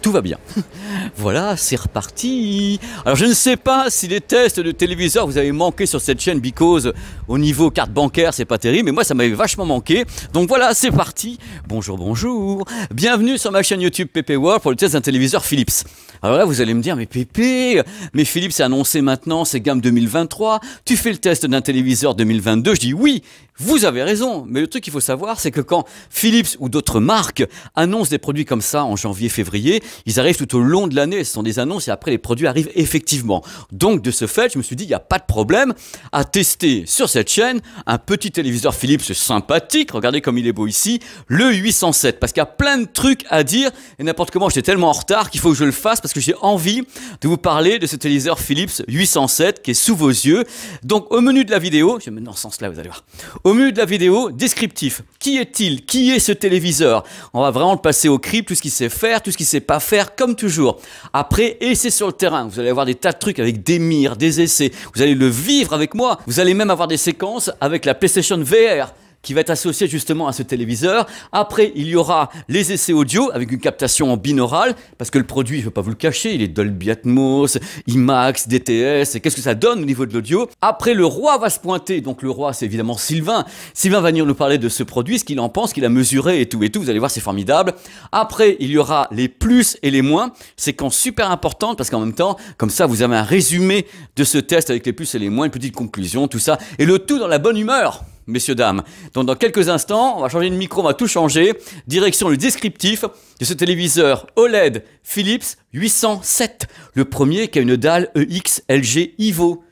tout va bien. voilà, c'est reparti. Alors je ne sais pas si les tests de téléviseur vous avez manqué sur cette chaîne because au niveau carte bancaire, c'est pas terrible, mais moi ça m'avait vachement manqué. Donc voilà, c'est parti. Bonjour, bonjour. Bienvenue sur ma chaîne YouTube PP World pour le test d'un téléviseur Philips. Alors là, vous allez me dire, mais PP, mais Philips a annoncé maintenant ses gammes 2023. Tu fais le test d'un téléviseur 2022. Je dis oui, vous avez raison. Mais le truc qu'il faut savoir, c'est que quand Philips ou d'autres marques annoncent des produits comme ça en janvier, février, ils arrivent tout au long de l'année. Ce sont des annonces et après les produits arrivent effectivement. Donc de ce fait, je me suis dit, il n'y a pas de problème à tester sur cette chaîne, un petit téléviseur Philips sympathique, regardez comme il est beau ici, le 807, parce qu'il y a plein de trucs à dire, et n'importe comment, j'étais tellement en retard qu'il faut que je le fasse, parce que j'ai envie de vous parler de ce téléviseur Philips 807 qui est sous vos yeux. Donc au menu de la vidéo, je vais me dans ce sens-là, vous allez voir, au menu de la vidéo, descriptif, qui est-il, qui est ce téléviseur On va vraiment le passer au crible, tout ce qu'il sait faire, tout ce qu'il sait pas faire, comme toujours. Après, c'est sur le terrain, vous allez avoir des tas de trucs avec des mires, des essais, vous allez le vivre avec moi, vous allez même avoir des avec la PlayStation VR qui va être associé justement à ce téléviseur. Après, il y aura les essais audio avec une captation en binaural, parce que le produit, je ne vais pas vous le cacher, il est Dolby Atmos, IMAX, DTS, et qu'est-ce que ça donne au niveau de l'audio. Après, le roi va se pointer, donc le roi, c'est évidemment Sylvain. Sylvain va venir nous parler de ce produit, ce qu'il en pense, qu'il a mesuré et tout et tout, vous allez voir, c'est formidable. Après, il y aura les plus et les moins, C'est séquence super importante, parce qu'en même temps, comme ça, vous avez un résumé de ce test avec les plus et les moins, une petite conclusion, tout ça, et le tout dans la bonne humeur messieurs, dames. dans quelques instants, on va changer de micro, on va tout changer. Direction le descriptif de ce téléviseur OLED Philips 807, le premier qui a une dalle EX LG IVO.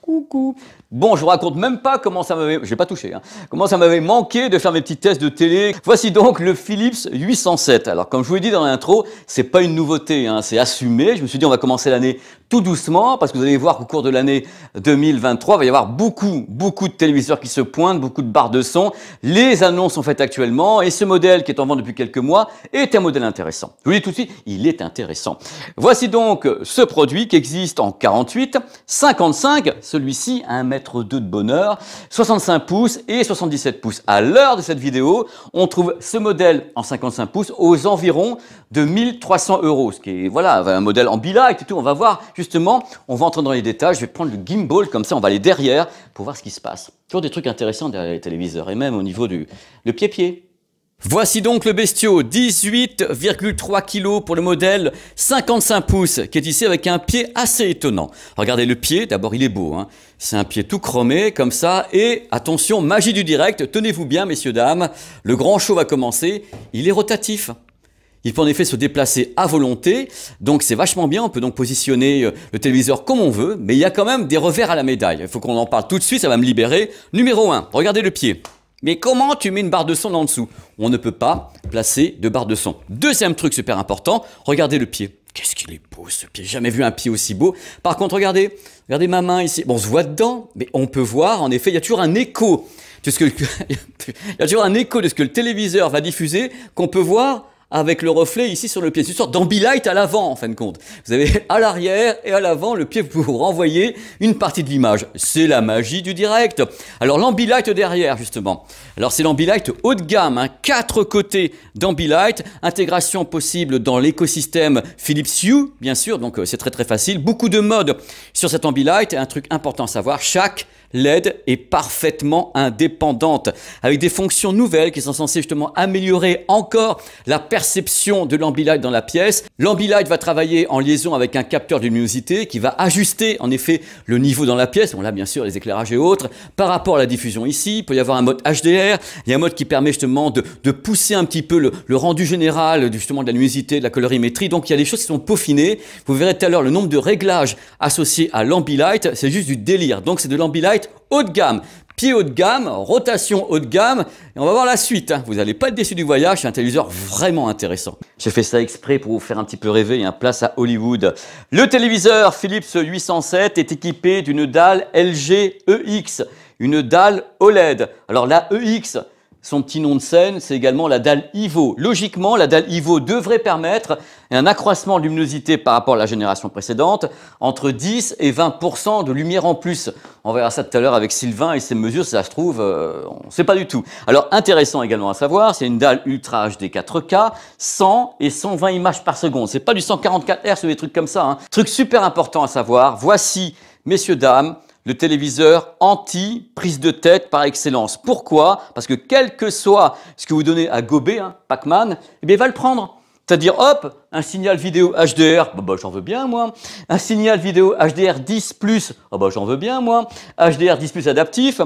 Coucou Bon, je vous raconte même pas comment ça m'avait, j'ai pas touché, hein, comment ça m'avait manqué de faire mes petits tests de télé. Voici donc le Philips 807. Alors, comme je vous l'ai dit dans l'intro, c'est pas une nouveauté, hein, c'est assumé. Je me suis dit, on va commencer l'année tout doucement, parce que vous allez voir qu'au cours de l'année 2023, il va y avoir beaucoup, beaucoup de téléviseurs qui se pointent, beaucoup de barres de son. Les annonces sont faites actuellement, et ce modèle qui est en vente depuis quelques mois est un modèle intéressant. Je vous dis tout de suite, il est intéressant. Voici donc ce produit qui existe en 48, 55, celui-ci à 1 mètre. 2 de bonheur, 65 pouces et 77 pouces. À l'heure de cette vidéo, on trouve ce modèle en 55 pouces aux environs de 1300 euros, ce qui est voilà un modèle en bilight et tout. On va voir justement, on va entrer dans les détails. Je vais prendre le gimbal comme ça, on va aller derrière pour voir ce qui se passe. Toujours des trucs intéressants derrière les téléviseurs et même au niveau du le pied-pied. Voici donc le bestiau, 18,3 kg pour le modèle 55 pouces, qui est ici avec un pied assez étonnant. Regardez le pied, d'abord il est beau, hein. c'est un pied tout chromé comme ça, et attention, magie du direct, tenez-vous bien messieurs, dames, le grand show va commencer, il est rotatif. Il peut en effet se déplacer à volonté, donc c'est vachement bien, on peut donc positionner euh, le téléviseur comme on veut, mais il y a quand même des revers à la médaille, il faut qu'on en parle tout de suite, ça va me libérer. Numéro 1, regardez le pied. Mais comment tu mets une barre de son en dessous On ne peut pas placer de barre de son. Deuxième truc super important, regardez le pied. Qu'est-ce qu'il est beau ce pied, jamais vu un pied aussi beau. Par contre, regardez, regardez ma main ici. Bon, on se voit dedans, mais on peut voir, en effet, il y a toujours un écho de ce que, il y a toujours un écho de ce que le téléviseur va diffuser qu'on peut voir avec le reflet ici sur le pied. C'est une sorte d'ambilight à l'avant, en fin de compte. Vous avez à l'arrière et à l'avant le pied pour renvoyer une partie de l'image. C'est la magie du direct. Alors l'ambilight derrière, justement. Alors c'est l'Ambilight haut de gamme, un hein, quatre côtés d'Ambilight, intégration possible dans l'écosystème Philips Hue, bien sûr, donc euh, c'est très très facile. Beaucoup de modes sur cet Ambilight, un truc important à savoir, chaque LED est parfaitement indépendante, avec des fonctions nouvelles qui sont censées justement améliorer encore la perception de l'Ambilight dans la pièce. L'Ambilight va travailler en liaison avec un capteur de luminosité qui va ajuster en effet le niveau dans la pièce, on a bien sûr les éclairages et autres, par rapport à la diffusion ici, il peut y avoir un mode HDR il y a un mode qui permet justement de, pousser un petit peu le, rendu général justement de la luminosité, de la colorimétrie. Donc il y a des choses qui sont peaufinées. Vous verrez tout à l'heure le nombre de réglages associés à l'ambilight, c'est juste du délire. Donc c'est de l'ambilight haut de gamme pied haut de gamme, rotation haut de gamme, et on va voir la suite. Hein. Vous n'allez pas être déçu du voyage, c'est un téléviseur vraiment intéressant. J'ai fait ça exprès pour vous faire un petit peu rêver, il un place à Hollywood. Le téléviseur Philips 807 est équipé d'une dalle LG EX une dalle OLED. Alors la EX, son petit nom de scène, c'est également la dalle IVO. Logiquement, la dalle IVO devrait permettre un accroissement de luminosité par rapport à la génération précédente, entre 10 et 20 de lumière en plus. On verra ça tout à l'heure avec Sylvain et ses mesures, si ça se trouve, euh, on ne sait pas du tout. Alors intéressant également à savoir, c'est une dalle Ultra HD 4K, 100 et 120 images par seconde. Ce n'est pas du 144 Hz ou des trucs comme ça. Hein. Truc super important à savoir, voici, messieurs, dames, le téléviseur anti-prise de tête par excellence. Pourquoi Parce que quel que soit ce que vous donnez à gober, hein, Pac-Man, eh bien, il va le prendre. C'est-à-dire, hop, un signal vidéo HDR, bah, bah, j'en veux bien moi. Un signal vidéo HDR 10+, ah bah j'en veux bien moi. HDR 10+, adaptif.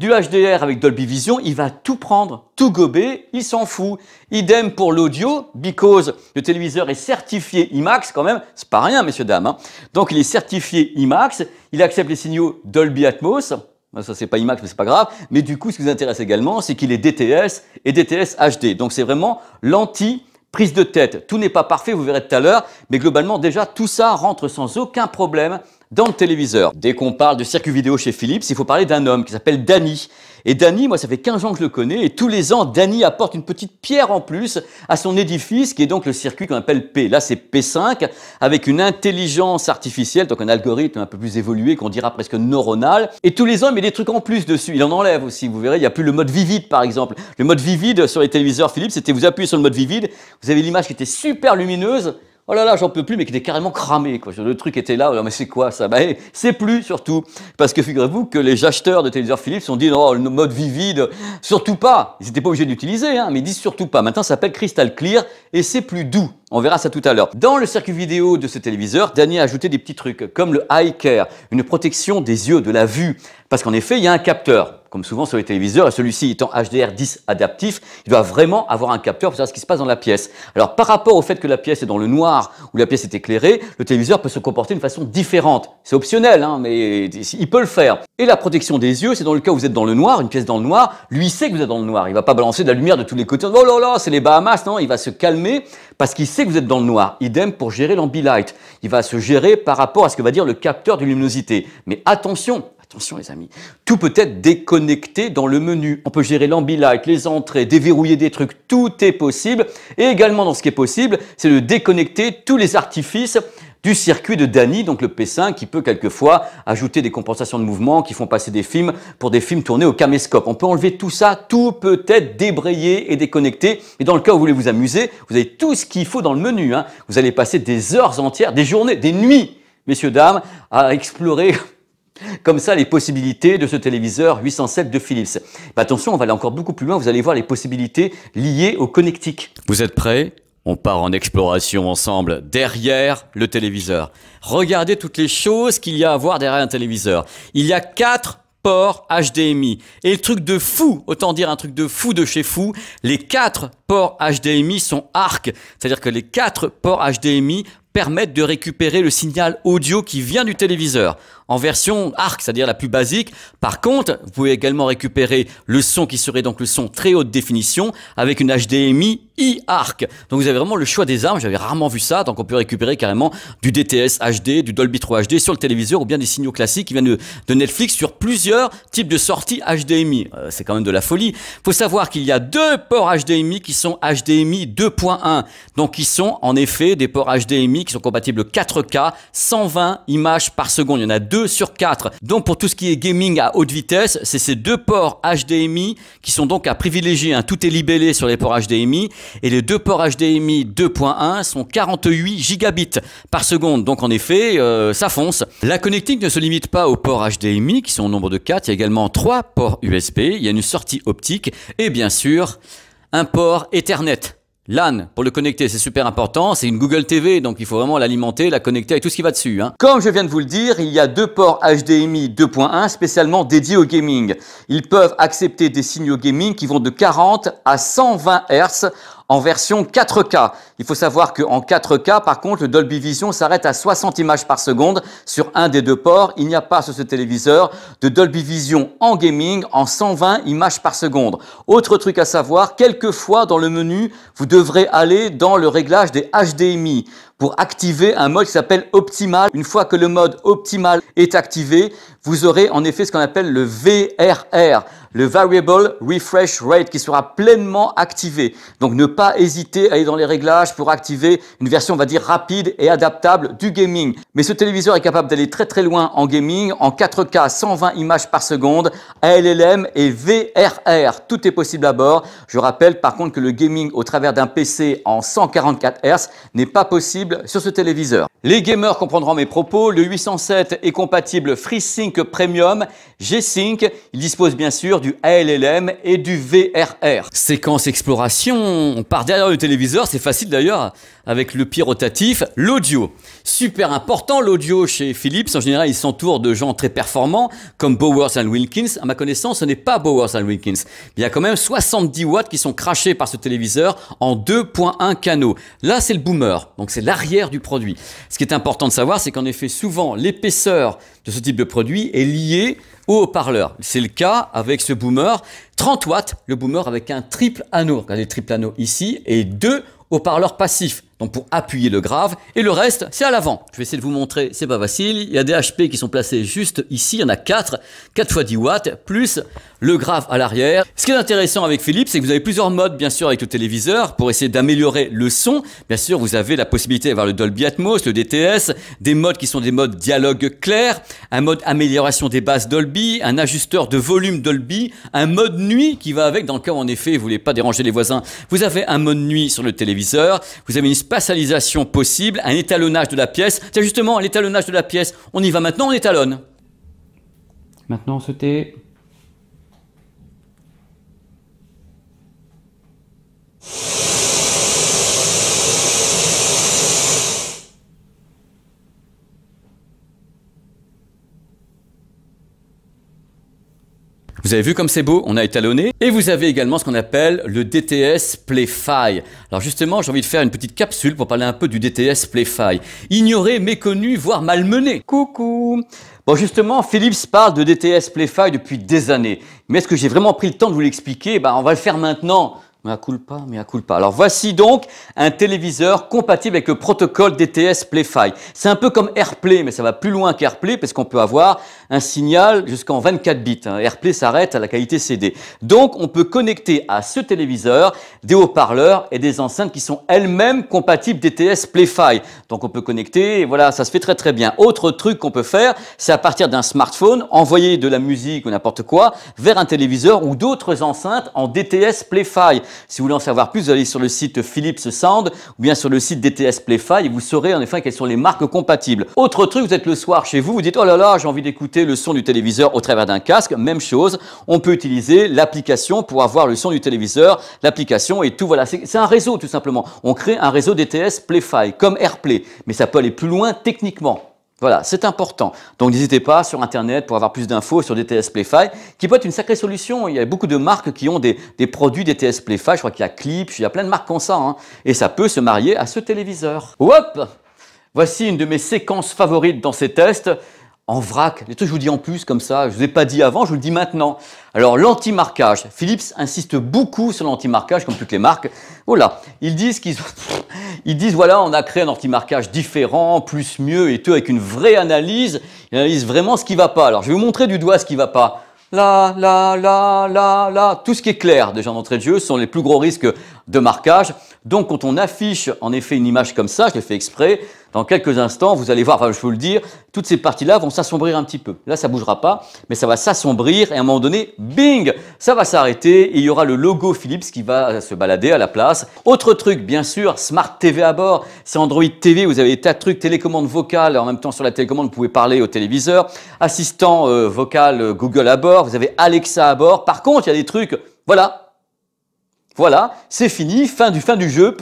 Du HDR avec Dolby Vision, il va tout prendre, tout gober, il s'en fout. Idem pour l'audio, because le téléviseur est certifié IMAX quand même, c'est pas rien messieurs dames. Hein. Donc il est certifié IMAX, il accepte les signaux Dolby Atmos, ben, ça, c'est pas IMAX, mais c'est pas grave. Mais du coup, ce qui vous intéresse également, c'est qu'il est DTS et DTS HD. Donc, c'est vraiment l'anti prise de tête. Tout n'est pas parfait, vous verrez tout à l'heure. Mais globalement, déjà, tout ça rentre sans aucun problème dans le téléviseur. Dès qu'on parle de circuit vidéo chez Philips, il faut parler d'un homme qui s'appelle Danny. Et Danny, moi, ça fait 15 ans que je le connais, et tous les ans, Danny apporte une petite pierre en plus à son édifice, qui est donc le circuit qu'on appelle P. Là, c'est P5, avec une intelligence artificielle, donc un algorithme un peu plus évolué, qu'on dira presque neuronal. Et tous les ans, il met des trucs en plus dessus. Il en enlève aussi, vous verrez. Il n'y a plus le mode vivide, par exemple. Le mode vivide sur les téléviseurs Philips, c'était vous appuyez sur le mode vivide, vous avez l'image qui était super lumineuse, Oh là là, j'en peux plus, mais qui était carrément cramé. Quoi. Le truc était là, mais c'est quoi ça bah, C'est plus surtout, parce que figurez-vous que les acheteurs de téléviseurs Philips ont dit non, le mode vivide, surtout pas. Ils n'étaient pas obligés d'utiliser, hein, mais ils disent surtout pas. Maintenant, ça s'appelle Crystal Clear et c'est plus doux. On verra ça tout à l'heure. Dans le circuit vidéo de ce téléviseur, Daniel a ajouté des petits trucs comme le eye care, une protection des yeux, de la vue. Parce qu'en effet, il y a un capteur. Comme souvent sur les téléviseurs, et celui-ci étant HDR10 adaptif, il doit vraiment avoir un capteur pour savoir ce qui se passe dans la pièce. Alors par rapport au fait que la pièce est dans le noir ou la pièce est éclairée, le téléviseur peut se comporter d'une façon différente. C'est optionnel, hein, mais il peut le faire. Et la protection des yeux, c'est dans le cas où vous êtes dans le noir, une pièce dans le noir, lui sait que vous êtes dans le noir. Il va pas balancer de la lumière de tous les côtés. Oh là là, c'est les Bahamas, non Il va se calmer parce qu'il sait que vous êtes dans le noir. Idem pour gérer l'ambilight. Il va se gérer par rapport à ce que va dire le capteur de luminosité. Mais attention, Attention les amis, tout peut être déconnecté dans le menu. On peut gérer l'ambilight, les entrées, déverrouiller des trucs, tout est possible. Et également dans ce qui est possible, c'est de déconnecter tous les artifices du circuit de Dany, donc le P5, qui peut quelquefois ajouter des compensations de mouvement qui font passer des films pour des films tournés au caméscope. On peut enlever tout ça, tout peut être débrayé et déconnecté. Et dans le cas où vous voulez vous amuser, vous avez tout ce qu'il faut dans le menu. Hein. Vous allez passer des heures entières, des journées, des nuits, messieurs, dames, à explorer comme ça les possibilités de ce téléviseur 807 de Philips. Mais bah, attention, on va aller encore beaucoup plus loin, vous allez voir les possibilités liées au connectique. Vous êtes prêts on part en exploration ensemble derrière le téléviseur. Regardez toutes les choses qu'il y a à voir derrière un téléviseur. Il y a quatre ports HDMI. Et le truc de fou, autant dire un truc de fou de chez fou, les quatre ports HDMI sont arc. C'est-à-dire que les quatre ports HDMI permettent de récupérer le signal audio qui vient du téléviseur en version ARC, c'est-à-dire la plus basique. Par contre, vous pouvez également récupérer le son qui serait donc le son très haute définition avec une HDMI e-ARC. Donc vous avez vraiment le choix des armes, j'avais rarement vu ça, donc on peut récupérer carrément du DTS HD, du Dolby 3 HD sur le téléviseur ou bien des signaux classiques qui viennent de, Netflix sur plusieurs types de sorties HDMI. Euh, c'est quand même de la folie. Faut savoir qu'il y a deux ports HDMI qui sont HDMI 2.1, donc qui sont en effet des ports HDMI qui sont compatibles 4K, 120 images par seconde. Il y en a deux sur 4. Donc pour tout ce qui est gaming à haute vitesse, c'est ces deux ports HDMI qui sont donc à privilégier. un hein. Tout est libellé sur les ports HDMI et les deux ports HDMI 2.1 sont 48 gigabits par seconde. Donc en effet, euh, ça fonce. La connectique ne se limite pas aux ports HDMI qui sont au nombre de 4. Il y a également trois ports USB. Il y a une sortie optique et bien sûr un port Ethernet. LAN, pour le connecter, c'est super important. C'est une Google TV, donc il faut vraiment l'alimenter, la connecter et tout ce qui va dessus. Hein. Comme je viens de vous le dire, il y a deux ports HDMI 2.1 spécialement dédiés au gaming. Ils peuvent accepter des signaux gaming qui vont de 40 à 120 Hz en version 4K. Il faut savoir qu'en 4K, par contre, le Dolby Vision s'arrête à 60 images par seconde sur un des deux ports. Il n'y a pas sur ce téléviseur de Dolby Vision en gaming en 120 images par seconde. Autre truc à savoir, quelquefois dans le menu, vous devrez aller dans le réglage des HDMI pour activer un mode qui s'appelle optimal. Une fois que le mode optimal est activé, vous aurez en effet ce qu'on appelle le VRR, le Variable Refresh Rate, qui sera pleinement activé. Donc ne pas hésiter à aller dans les réglages pour activer une version, on va dire, rapide et adaptable du gaming. Mais ce téléviseur est capable d'aller très très loin en gaming, en 4K, 120 images par seconde, ALLM et VRR. Tout est possible à bord. Je rappelle par contre que le gaming au travers d'un PC en 144 Hz n'est pas possible sur ce téléviseur. Les gamers comprendront mes propos, le 807 est compatible FreeSync Premium, G-Sync, il dispose bien sûr du ALLM et du VRR. Séquence exploration, on part derrière le téléviseur, c'est facile d'ailleurs avec le pied rotatif, l'audio. Super important l'audio chez Philips, en général ils s'entourent de gens très performants comme Bowers and Wilkins, à ma connaissance ce n'est pas Bowers Wilkins, il y a quand même 70 watts qui sont crachés par ce téléviseur en 2.1 canaux. Là c'est le boomer, donc c'est la du produit. Ce qui est important de savoir, c'est qu'en effet, souvent, l'épaisseur de ce type de produit est liée au haut-parleur. C'est le cas avec ce boomer 30 watts, le boomer avec un triple anneau. Regardez le triple anneau ici et deux haut-parleurs passifs. Donc pour appuyer le grave et le reste c'est à l'avant. Je vais essayer de vous montrer, c'est pas facile. Il y a des HP qui sont placés juste ici, il y en a 4, 4 x 10 watts plus le grave à l'arrière. Ce qui est intéressant avec Philips, c'est que vous avez plusieurs modes, bien sûr, avec le téléviseur pour essayer d'améliorer le son. Bien sûr, vous avez la possibilité d'avoir le Dolby Atmos, le DTS, des modes qui sont des modes dialogue clair, un mode amélioration des basses Dolby, un ajusteur de volume Dolby, un mode nuit qui va avec, dans le cas en effet, vous voulez pas déranger les voisins. Vous avez un mode nuit sur le téléviseur, vous avez une spatialisation possible, un étalonnage de la pièce. C'est justement l'étalonnage de la pièce. On y va maintenant, on étalonne. Maintenant, on Vous avez vu comme c'est beau, on a étalonné. Et vous avez également ce qu'on appelle le DTS PlayFi. Alors justement, j'ai envie de faire une petite capsule pour parler un peu du DTS PlayFi. Ignoré, méconnu, voire malmené. Coucou Bon justement, Philips parle de DTS PlayFi depuis des années. Mais est-ce que j'ai vraiment pris le temps de vous l'expliquer ben, On va le faire maintenant mais à pas, mais à pas. Alors voici donc un téléviseur compatible avec le protocole DTS PlayFi. C'est un peu comme AirPlay, mais ça va plus loin qu'AirPlay parce qu'on peut avoir un signal jusqu'en 24 bits. Hein. AirPlay s'arrête à la qualité CD. Donc on peut connecter à ce téléviseur des haut-parleurs et des enceintes qui sont elles-mêmes compatibles DTS PlayFi. Donc on peut connecter, et voilà, ça se fait très très bien. Autre truc qu'on peut faire, c'est à partir d'un smartphone, envoyer de la musique ou n'importe quoi vers un téléviseur ou d'autres enceintes en DTS PlayFi. Si vous voulez en savoir plus, vous allez sur le site Philips Sound ou bien sur le site DTS Playfy et vous saurez en effet quelles sont les marques compatibles. Autre truc, vous êtes le soir chez vous, vous dites oh là là, j'ai envie d'écouter le son du téléviseur au travers d'un casque. Même chose, on peut utiliser l'application pour avoir le son du téléviseur, l'application et tout. Voilà, c'est un réseau tout simplement. On crée un réseau DTS Playfy comme AirPlay, mais ça peut aller plus loin techniquement. Voilà, c'est important. Donc n'hésitez pas sur Internet pour avoir plus d'infos sur DTS Playfy, qui peut être une sacrée solution. Il y a beaucoup de marques qui ont des, des produits DTS Playfy. Je crois qu'il y a Clip, il y a plein de marques comme ça. Hein. Et ça peut se marier à ce téléviseur. Hop Voici une de mes séquences favorites dans ces tests en vrac, les trucs je vous dis en plus comme ça, je ne vous ai pas dit avant, je vous le dis maintenant. Alors l'antimarquage. marquage Philips insiste beaucoup sur l'antimarquage, comme toutes les marques. Voilà, ils disent qu'ils ils disent voilà, on a créé un anti-marquage différent, plus mieux et tout avec une vraie analyse, ils analysent vraiment ce qui va pas. Alors je vais vous montrer du doigt ce qui va pas. Là, là, là, là, là, tout ce qui est clair déjà d'entrée de jeu sont les plus gros risques de marquage. Donc quand on affiche en effet une image comme ça, je l'ai fait exprès, dans quelques instants, vous allez voir, je vous le dire, toutes ces parties-là vont s'assombrir un petit peu. Là, ça bougera pas, mais ça va s'assombrir et à un moment donné, bing, ça va s'arrêter et il y aura le logo Philips qui va euh, se balader à la place. Autre truc, bien sûr, Smart TV à bord, c'est Android TV, vous avez des tas de trucs, télécommande vocale, en même temps sur la télécommande, vous pouvez parler au téléviseur, assistant euh, vocal euh, Google à bord, vous avez Alexa à bord. Par contre, il y a des trucs, voilà, voilà, c'est fini, fin du fin du jeu.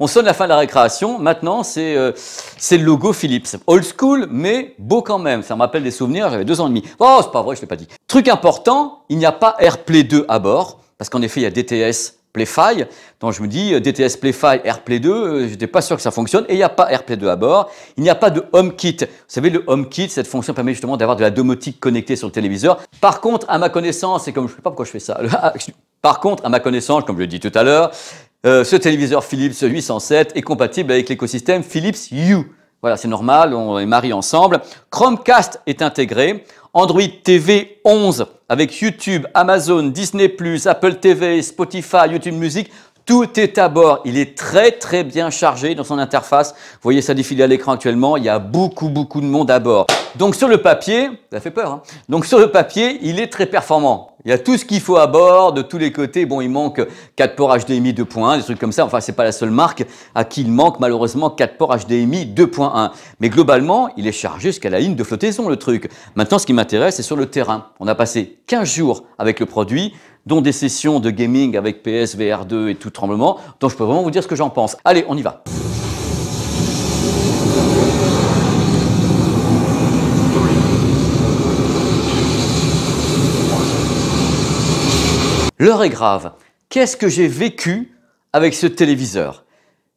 on sonne la fin de la récréation. Maintenant, euh, c'est le logo Philips. Old school, mais beau quand même. Ça me rappelle des souvenirs. J'avais deux ans et demi. Oh, c'est pas vrai, je l'ai pas dit. Truc important, il n'y a pas AirPlay 2 à bord parce qu'en effet, il y a DTS Playfy. Donc je me dis euh, DTS Playfy, AirPlay 2, je euh, j'étais pas sûr que ça fonctionne et il n'y a pas AirPlay 2 à bord. Il n'y a pas de HomeKit. Vous savez, le HomeKit, cette fonction permet justement d'avoir de la domotique connectée sur le téléviseur. Par contre, à ma connaissance, et comme je ne sais pas pourquoi je fais ça, ah, par contre, à ma connaissance, comme je l'ai dit tout à l'heure, euh, ce téléviseur Philips 807 est compatible avec l'écosystème Philips Hue. Voilà, c'est normal, on est mariés ensemble. Chromecast est intégré. Android TV 11 avec YouTube, Amazon, Disney+, Apple TV, Spotify, YouTube Music, tout est à bord. Il est très très bien chargé dans son interface. Vous voyez ça défiler à l'écran actuellement. Il y a beaucoup beaucoup de monde à bord. Donc sur le papier, ça fait peur, hein donc sur le papier, il est très performant. Il y a tout ce qu'il faut à bord, de tous les côtés. Bon, il manque 4 ports HDMI 2.1, des trucs comme ça. Enfin, c'est pas la seule marque à qui il manque malheureusement 4 ports HDMI 2.1. Mais globalement, il est chargé jusqu'à la ligne de flottaison, le truc. Maintenant, ce qui m'intéresse, c'est sur le terrain. On a passé 15 jours avec le produit dont des sessions de gaming avec PS, VR2 et tout tremblement, Donc, je peux vraiment vous dire ce que j'en pense. Allez, on y va. L'heure est grave. Qu'est-ce que j'ai vécu avec ce téléviseur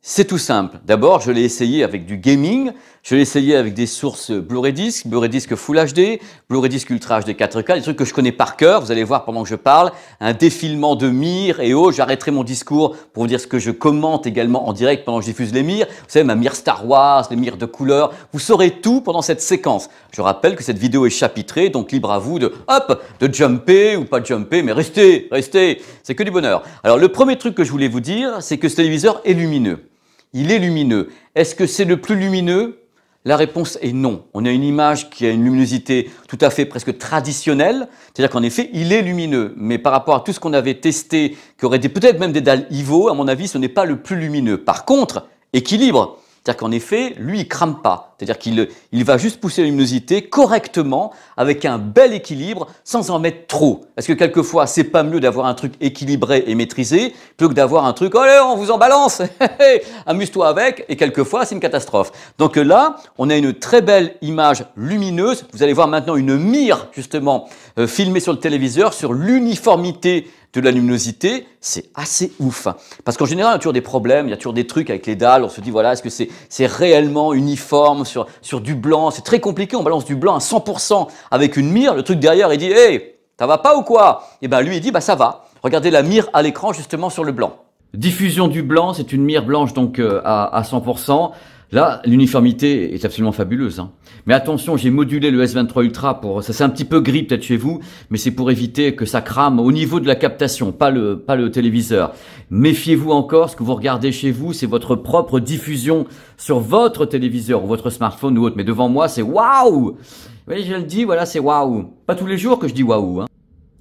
C'est tout simple. D'abord, je l'ai essayé avec du gaming, je l'ai essayé avec des sources Blu-ray disc, Blu-ray disc Full HD, Blu-ray disc Ultra HD 4K, des trucs que je connais par cœur. Vous allez voir pendant que je parle un défilement de mire et oh, j'arrêterai mon discours pour vous dire ce que je commente également en direct pendant que je diffuse les mires. Vous savez, ma mire Star Wars, les mires de couleur. Vous saurez tout pendant cette séquence. Je rappelle que cette vidéo est chapitrée, donc libre à vous de hop, de jumper ou pas jumper, mais restez, restez. C'est que du bonheur. Alors, le premier truc que je voulais vous dire, c'est que ce téléviseur est lumineux. Il est lumineux. Est-ce que c'est le plus lumineux la réponse est non. On a une image qui a une luminosité tout à fait presque traditionnelle, c'est-à-dire qu'en effet, il est lumineux, mais par rapport à tout ce qu'on avait testé, qui aurait été peut-être même des dalles IVO, à mon avis, ce n'est pas le plus lumineux. Par contre, équilibre, c'est-à-dire qu'en effet, lui, il crame pas. C'est-à-dire qu'il il va juste pousser la luminosité correctement, avec un bel équilibre, sans en mettre trop. Parce que quelquefois, c'est pas mieux d'avoir un truc équilibré et maîtrisé, plutôt que d'avoir un truc, allez, on vous en balance, amuse-toi avec, et quelquefois, c'est une catastrophe. Donc là, on a une très belle image lumineuse. Vous allez voir maintenant une mire, justement, euh, filmée sur le téléviseur, sur l'uniformité de la luminosité, c'est assez ouf. Parce qu'en général, il y a toujours des problèmes, il y a toujours des trucs avec les dalles, on se dit, voilà, est-ce que c'est réellement uniforme sur, du blanc, c'est très compliqué, on balance du blanc à 100% avec une mire, le truc derrière il dit hé, ça va pas ou quoi Et eh ben lui il dit bah ça va. Regardez la mire à l'écran justement sur le blanc. Diffusion du blanc, c'est une mire blanche donc euh, à, à 100%. Là, l'uniformité est absolument fabuleuse. Hein. Mais attention, j'ai modulé le S23 Ultra pour ça c'est un petit peu gris peut-être chez vous, mais c'est pour éviter que ça crame au niveau de la captation, pas le pas le téléviseur. Méfiez-vous encore, ce que vous regardez chez vous, c'est votre propre diffusion sur votre téléviseur ou votre smartphone ou autre. Mais devant moi, c'est waouh. Vous voyez, je le dis, voilà, c'est waouh. Pas tous les jours que je dis waouh. Hein.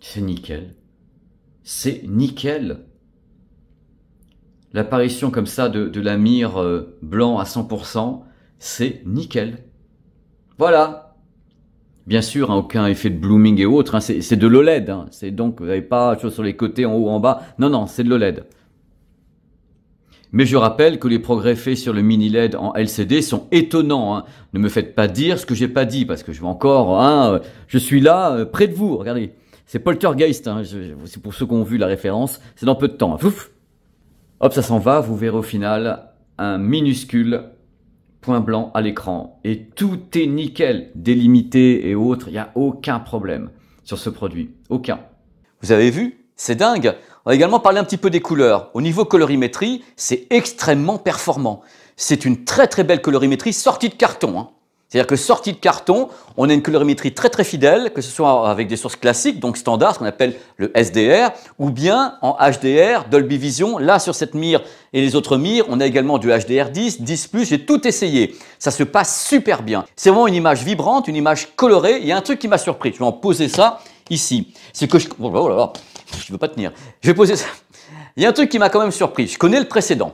C'est nickel. C'est nickel l'apparition comme ça de, la mire euh, blanc à 100%, c'est nickel. Voilà. Bien sûr, hein, aucun effet de blooming et autres. Hein, c'est de l'OLED. Hein. c'est donc vous n'avez pas chose sur les côtés, en haut, en bas. Non, non, c'est de l'OLED. Mais je rappelle que les progrès faits sur le mini LED en LCD sont étonnants. Ne me faites pas dire ce que j'ai pas dit parce que je vais encore. Euh, je suis là euh, près de vous. Regardez, c'est Poltergeist. c'est pour ceux qui ont vu la référence. C'est dans peu de temps. Hop, ça s'en va, vous verrez au final un minuscule point blanc à l'écran. Et tout est nickel, délimité et autres, il n'y a aucun problème sur ce produit. Aucun. Vous avez vu C'est dingue On va également parler un petit peu des couleurs. Au niveau colorimétrie, c'est extrêmement performant. C'est une très très belle colorimétrie sortie de carton. Hein. C'est-à-dire que sortie de carton, on a une colorimétrie très très fidèle, que ce soit avec des sources classiques, donc standard, ce qu'on appelle le SDR, ou bien en HDR, Dolby Vision. Là, sur cette mire et les autres mires, on a également du HDR 10, 10 ⁇ j'ai tout essayé. Ça se passe super bien. C'est vraiment une image vibrante, une image colorée. Il y a un truc qui m'a surpris, je vais en poser ça ici. C'est que je... Oh là là, je ne veux pas tenir. Je vais poser ça. Il y a un truc qui m'a quand même surpris. Je connais le précédent.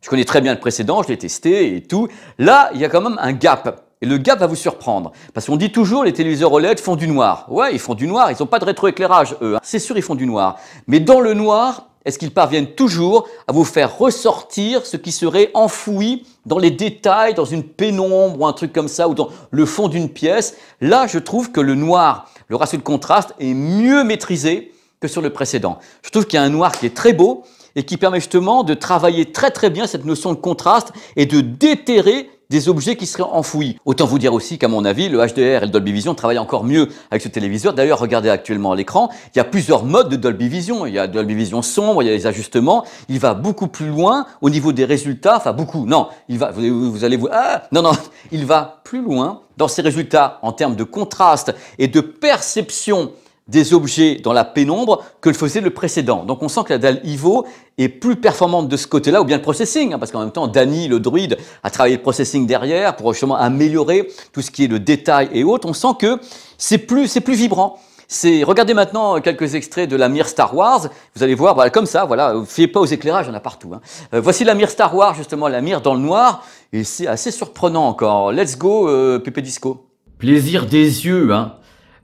Je connais très bien le précédent, je l'ai testé et tout. Là, il y a quand même un gap. Et le gap va vous surprendre. Parce qu'on dit toujours les téléviseurs OLED font du noir. Ouais, ils font du noir, ils n'ont pas de rétroéclairage, eux. Hein. C'est sûr, ils font du noir. Mais dans le noir, est-ce qu'ils parviennent toujours à vous faire ressortir ce qui serait enfoui dans les détails, dans une pénombre ou un truc comme ça, ou dans le fond d'une pièce Là, je trouve que le noir, le ratio de contraste est mieux maîtrisé que sur le précédent. Je trouve qu'il y a un noir qui est très beau et qui permet justement de travailler très très bien cette notion de contraste et de déterrer des objets qui seraient enfouis. Autant vous dire aussi qu'à mon avis, le HDR et le Dolby Vision travaillent encore mieux avec ce téléviseur. D'ailleurs, regardez actuellement à l'écran, il y a plusieurs modes de Dolby Vision. Il y a Dolby Vision sombre, il y a les ajustements. Il va beaucoup plus loin au niveau des résultats. Enfin, beaucoup. Non, il va, vous, allez vous, ah, non, non, il va plus loin dans ses résultats en termes de contraste et de perception des objets dans la pénombre que le faisait le précédent. Donc on sent que la dalle IVO est plus performante de ce côté-là, ou bien le processing, hein, parce qu'en même temps, Danny, le druide, a travaillé le processing derrière pour justement améliorer tout ce qui est le détail et autres. On sent que c'est plus, c'est plus vibrant. C'est regardez maintenant quelques extraits de la mire Star Wars. Vous allez voir, voilà, comme ça, voilà, faites pas aux éclairages, il y en a partout. Hein. Euh, voici la mire Star Wars, justement, la mire dans le noir, et c'est assez surprenant encore. Let's go, euh, Pépé Disco. Plaisir des yeux, hein.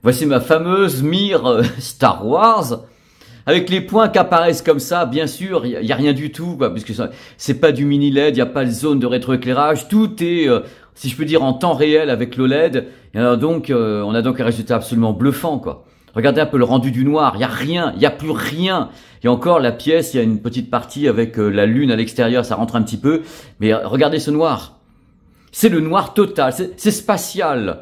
Voici ma fameuse mire euh, Star Wars. Avec les points qui apparaissent comme ça, bien sûr, il n'y a, rien du tout, quoi, puisque c'est pas du mini LED, il n'y a pas de zone de rétroéclairage, tout est, euh, si je peux dire, en temps réel avec l'OLED. Donc, euh, on a donc un résultat absolument bluffant, quoi. Regardez un peu le rendu du noir, il n'y a rien, il n'y a plus rien. Et encore, la pièce, il y a une petite partie avec la lune à l'extérieur, ça rentre un petit peu. Mais regardez ce noir. C'est le noir total, c'est spatial.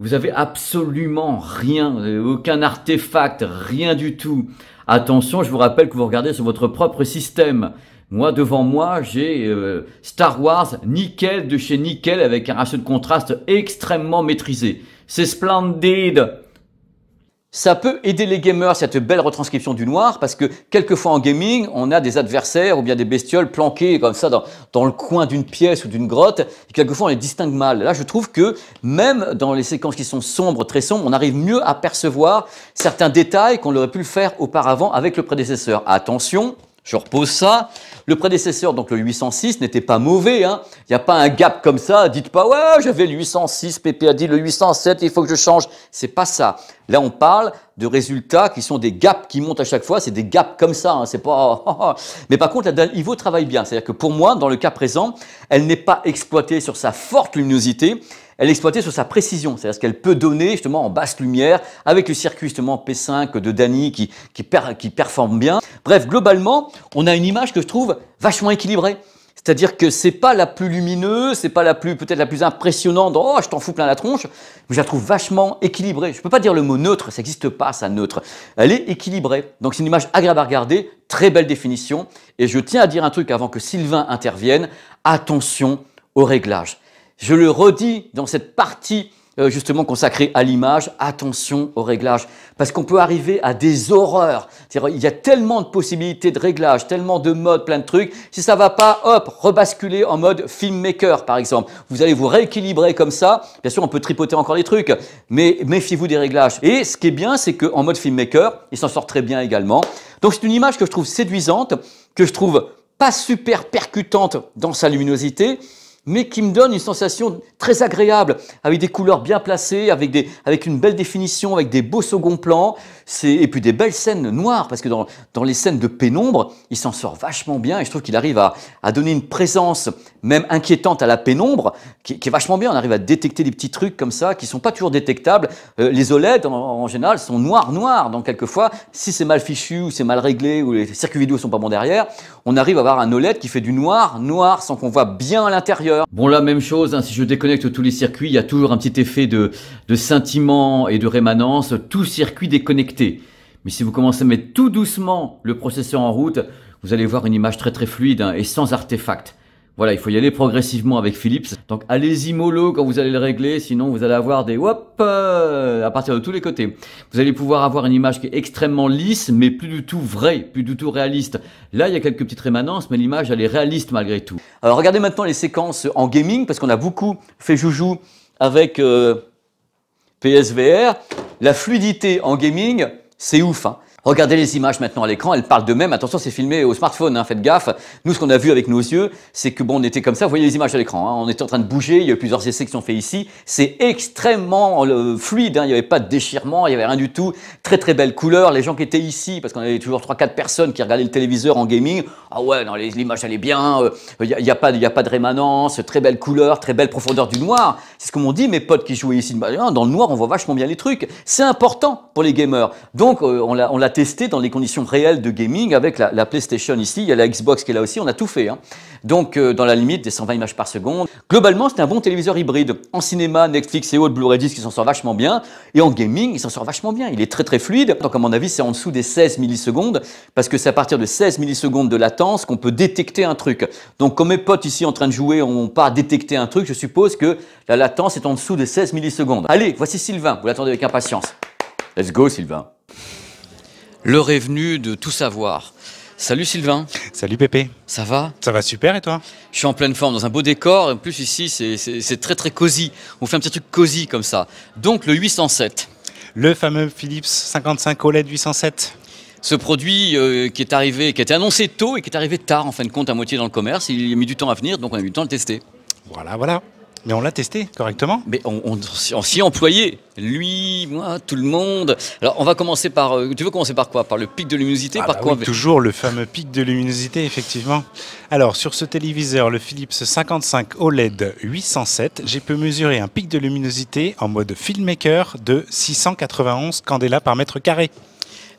Vous avez absolument rien, euh, aucun artefact, rien du tout. Attention, je vous rappelle que vous regardez sur votre propre système. Moi, devant moi, j'ai euh, Star Wars nickel de chez nickel avec un ratio de contraste extrêmement maîtrisé. C'est splendide ça peut aider les gamers, cette belle retranscription du noir, parce que quelquefois en gaming, on a des adversaires ou bien des bestioles planquées comme ça dans, dans le coin d'une pièce ou d'une grotte, et quelquefois on les distingue mal. Là, je trouve que même dans les séquences qui sont sombres, très sombres, on arrive mieux à percevoir certains détails qu'on aurait pu le faire auparavant avec le prédécesseur. Attention, je repose ça. Le prédécesseur, donc le 806, n'était pas mauvais. Hein. Il n'y a pas un gap comme ça. Dites pas, ouais, j'avais le 806, Pépé a dit le 807, il faut que je change. C'est pas ça. Là, on parle de résultats qui sont des gaps qui montent à chaque fois. C'est des gaps comme ça. Hein. c'est pas. Mais par contre, la vaut travaille bien. C'est-à-dire que pour moi, dans le cas présent, elle n'est pas exploitée sur sa forte luminosité. Elle est exploitée sur sa précision, c'est-à-dire ce qu'elle peut donner justement en basse lumière avec le circuit justement P5 de Dani qui, qui, qui performe bien. Bref, globalement, on a une image que je trouve vachement équilibrée. C'est-à-dire que c'est pas la plus lumineuse, c'est pas la plus peut-être la plus impressionnante. oh, je t'en fous plein la tronche. Mais je la trouve vachement équilibrée. Je peux pas dire le mot neutre, ça n'existe pas ça neutre. Elle est équilibrée. Donc c'est une image agréable à regarder, très belle définition. Et je tiens à dire un truc avant que Sylvain intervienne. Attention au réglage. Je le redis dans cette partie euh, justement consacré à l'image, attention aux réglages, parce qu'on peut arriver à des horreurs. Il y a tellement de possibilités de réglages, tellement de modes, plein de trucs. Si ça va pas, hop, rebasculer en mode filmmaker, par exemple. Vous allez vous rééquilibrer comme ça. Bien sûr, on peut tripoter encore les trucs, mais méfiez-vous des réglages. Et ce qui est bien, c'est qu'en mode filmmaker, il s'en sort très bien également. Donc c'est une image que je trouve séduisante, que je trouve pas super percutante dans sa luminosité, mais qui me donne une sensation très agréable, avec des couleurs bien placées, avec, des, avec une belle définition, avec des beaux second plans, et puis des belles scènes noires, parce que dans, dans les scènes de pénombre, il s'en sort vachement bien, et je trouve qu'il arrive à, à, donner une présence même inquiétante à la pénombre, qui, est vachement bien, on arrive à détecter des petits trucs comme ça, qui sont pas toujours détectables. Euh, les OLED, en, général, sont noirs-noirs, donc quelquefois, si c'est mal fichu, ou c'est mal réglé, ou les circuits vidéo sont pas bons derrière, on arrive à avoir un OLED qui fait du noir, noir, sans qu'on voit bien l'intérieur, Bon, la même chose, hein, si je déconnecte tous les circuits, il y a toujours un petit effet de, de scintillement et de rémanence, tout circuit déconnecté. Mais si vous commencez à mettre tout doucement le processeur en route, vous allez voir une image très très fluide hein, et sans artefacts. Voilà, il faut y aller progressivement avec Philips. Donc allez-y mollo quand vous allez le régler, sinon vous allez avoir des hop euh, à partir de tous les côtés. Vous allez pouvoir avoir une image qui est extrêmement lisse, mais plus du tout vraie, plus du tout réaliste. Là, il y a quelques petites rémanences, mais l'image elle est réaliste malgré tout. Alors regardez maintenant les séquences en gaming, parce qu'on a beaucoup fait joujou avec euh, PSVR. La fluidité en gaming, c'est ouf. Hein. Regardez les images maintenant à l'écran, elles parlent d'eux-mêmes. Attention, c'est filmé au smartphone, hein, faites gaffe. Nous, ce qu'on a vu avec nos yeux, c'est que bon, on était comme ça, vous voyez les images à l'écran. Hein. on était en train de bouger, il y a eu plusieurs essais qui sont faits ici. C'est extrêmement euh, fluide, hein. il n'y avait pas de déchirement, il n'y avait rien du tout. Très très belle couleur. Les gens qui étaient ici, parce qu'on avait toujours 3-4 personnes qui regardaient le téléviseur en gaming, ah ouais, non, l'image allait bien, euh, il n'y a, pas, y a pas de rémanence, très belle couleur, très belle profondeur du noir. C'est ce que m'ont dit, mes potes qui jouaient ici. Bah, dans le noir, on voit vachement bien les trucs. C'est important pour les gamers. Donc, euh, on l'a testé dans les conditions réelles de gaming avec la, PlayStation ici, il y a la Xbox qui est là aussi, on a tout fait. Hein. Donc euh, dans la limite des 120 images par seconde. Globalement, c'est un bon téléviseur hybride. En cinéma, Netflix et autres Blu-ray 10 ils s'en sortent vachement bien. Et en gaming, ils s'en sortent vachement bien. Il est très très fluide. Donc à mon avis, c'est en dessous des 16 millisecondes parce que c'est à partir de 16 millisecondes de latence qu'on peut détecter un truc. Donc comme mes potes ici en train de jouer on pas détecté un truc, je suppose que la latence est en dessous des 16 millisecondes. Allez, voici Sylvain. Vous l'attendez avec impatience. Let's go Sylvain l'heure est de tout savoir. Salut Sylvain. Salut Pépé. Ça va Ça va super et toi Je suis en pleine forme dans un beau décor. En plus ici c'est très très cosy. On fait un petit truc cosy comme ça. Donc le 807. Le fameux Philips 55 OLED 807 ce produit euh, qui est arrivé, qui a été annoncé tôt et qui est arrivé tard en fin de compte à moitié dans le commerce. Il a mis du temps à venir, donc on a eu du temps de le tester. Voilà, voilà. Mais on l'a testé correctement. Mais on, on, s'y employait. Lui, moi, tout le monde. Alors, on va commencer par. Euh, tu veux commencer par quoi Par le pic de luminosité ah par bah oui, Toujours le fameux pic de luminosité, effectivement. Alors, sur ce téléviseur, le Philips 55 OLED 807, j'ai pu mesurer un pic de luminosité en mode filmmaker de 691 candela par mètre carré.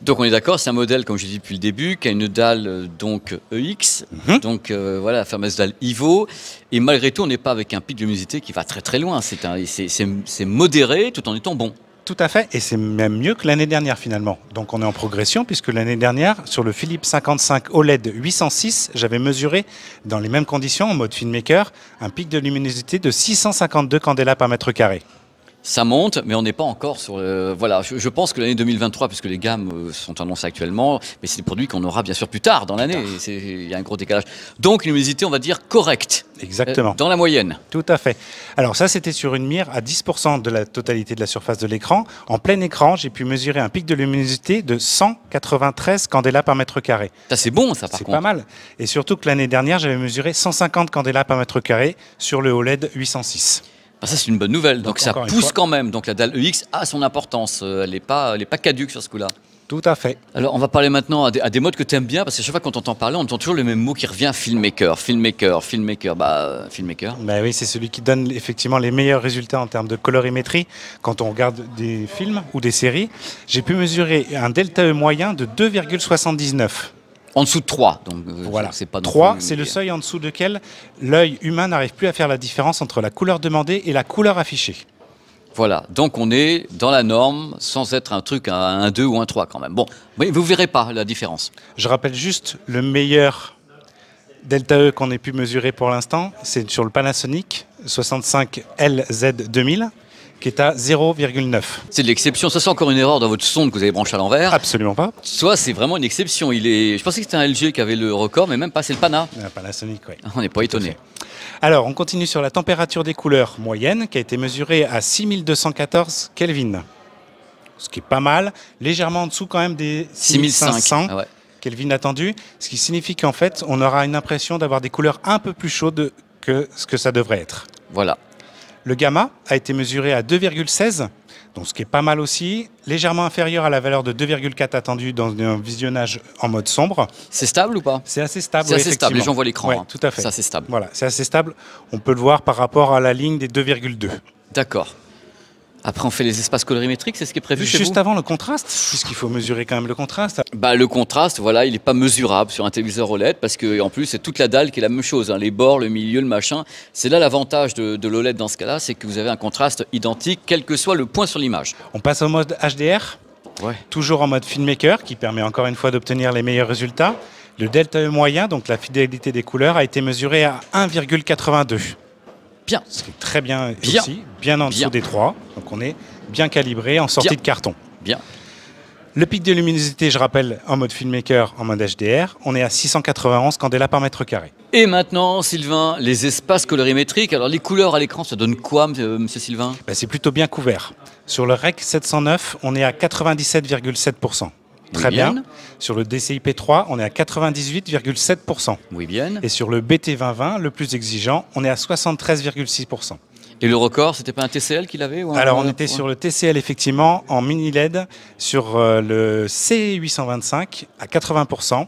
Donc on est d'accord, c'est un modèle, comme je dit depuis le début, qui a une dalle euh, donc EX, mhm. donc euh, voilà, la fameuse dalle IVO, et malgré tout, on n'est pas avec un pic de luminosité qui va très très loin, c'est modéré tout en étant bon. Tout à fait, et c'est même mieux que l'année dernière finalement. Donc on est en progression puisque l'année dernière, sur le Philips 55 OLED 806, j'avais mesuré dans les mêmes conditions en mode filmmaker un pic de luminosité de 652 candela par mètre carré ça monte, mais on n'est pas encore sur. Euh, voilà, je, pense que l'année 2023, puisque les gammes euh, sont annoncées actuellement, mais c'est des produits qu'on aura bien sûr plus tard dans l'année. Il y a un gros décalage. Donc une on va dire correcte. Exactement. Euh, dans la moyenne. Tout à fait. Alors ça, c'était sur une mire à 10% de la totalité de la surface de l'écran. En plein écran, j'ai pu mesurer un pic de luminosité de 193 candélas par mètre carré. Ça, c'est bon, ça, par contre. C'est pas mal. Et surtout que l'année dernière, j'avais mesuré 150 candélas par mètre carré sur le OLED 806. Bah, ça, c'est une bonne nouvelle. Donc, ça pousse quand même. Donc la dalle EX a son importance. Euh, elle n'est pas, pas caduque sur ce coup-là. Tout à fait. Alors, on va parler maintenant à des, modes que tu aimes bien, parce que chaque fois qu'on t'entend parler, on entend toujours le même mot qui revient filmmaker, filmmaker, filmmaker. Bah, euh, filmmaker. Bah oui, c'est celui qui donne effectivement les meilleurs résultats en termes de colorimétrie quand on regarde des films ou des séries. J'ai pu mesurer un delta E moyen de 2,79. En dessous de 3. Donc, euh, voilà. c'est pas 3, c'est le seuil en dessous duquel l'œil humain n'arrive plus à faire la différence entre la couleur demandée et la couleur affichée. Voilà, donc on est dans la norme sans être un truc, un 2 ou un 3 quand même. Bon, mais vous ne verrez pas la différence. Je rappelle juste le meilleur delta E qu'on ait pu mesurer pour l'instant, c'est sur le Panasonic 65LZ2000 qui est à 0,9. C'est de l'exception. Ça, c'est encore une erreur dans votre sonde que vous avez branché à l'envers. Absolument pas. Soit c'est vraiment une exception. Je pensais que c'était un LG qui avait le record, mais même pas, c'est le Pana. Panasonic, oui. Ah, on n'est pas étonné. Alors, on continue sur la température des couleurs moyenne qui a été mesurée à 6214 Kelvin. Ce qui est pas mal, légèrement en dessous quand même des 6500 ah Kelvin attendus. Ce qui signifie qu'en fait, on aura une impression d'avoir des couleurs un peu plus chaudes que ce que ça devrait être. Voilà. Le gamma a été mesuré à 2,16, donc ce qui est pas mal aussi, légèrement inférieur à la valeur de 2,4 attendue dans un visionnage en mode sombre. C'est stable ou pas C'est assez stable. C'est stable, les gens voient l'écran. Hein. Tout à fait. C'est assez stable. Voilà, c'est assez stable. On peut le voir par rapport à la ligne des 2,2. D'accord. Après, on fait les espaces colorimétriques, c'est ce qui est prévu Juste avant le contraste, puisqu'il faut mesurer quand même le contraste. Bah, le contraste, voilà, il n'est pas mesurable sur un téléviseur OLED, parce que en plus, c'est toute la dalle qui est la même chose, hein. les bords, le milieu, le machin. C'est là l'avantage de, l'OLED dans ce cas-là, c'est que vous avez un contraste identique, quel que soit le point sur l'image. On passe au mode HDR, toujours en mode filmmaker, qui permet encore une fois d'obtenir les meilleurs résultats. Le delta E moyen, donc la fidélité des couleurs, a été mesuré à 1,82. Bien. Ce très bien, bien en dessous des trois. Donc on est bien calibré en sortie de carton. Bien. Le pic de luminosité, je rappelle, en mode filmmaker, en mode HDR, on est à 691 candela par mètre carré. Et maintenant, Sylvain, les espaces colorimétriques. Alors, les couleurs à l'écran, ça donne quoi, euh, monsieur Sylvain ben, C'est plutôt bien couvert. Sur le REC 709, on est à 97,7%. Très bien. Sur le DCIP3, on est à 98,7%. Oui, bien. Et sur le BT2020, le plus exigeant, on est à 73,6%. Et le record, c'était pas un TCL qu'il avait Alors, on était sur le TCL, effectivement, en mini-LED, sur euh, le C825 à 80%,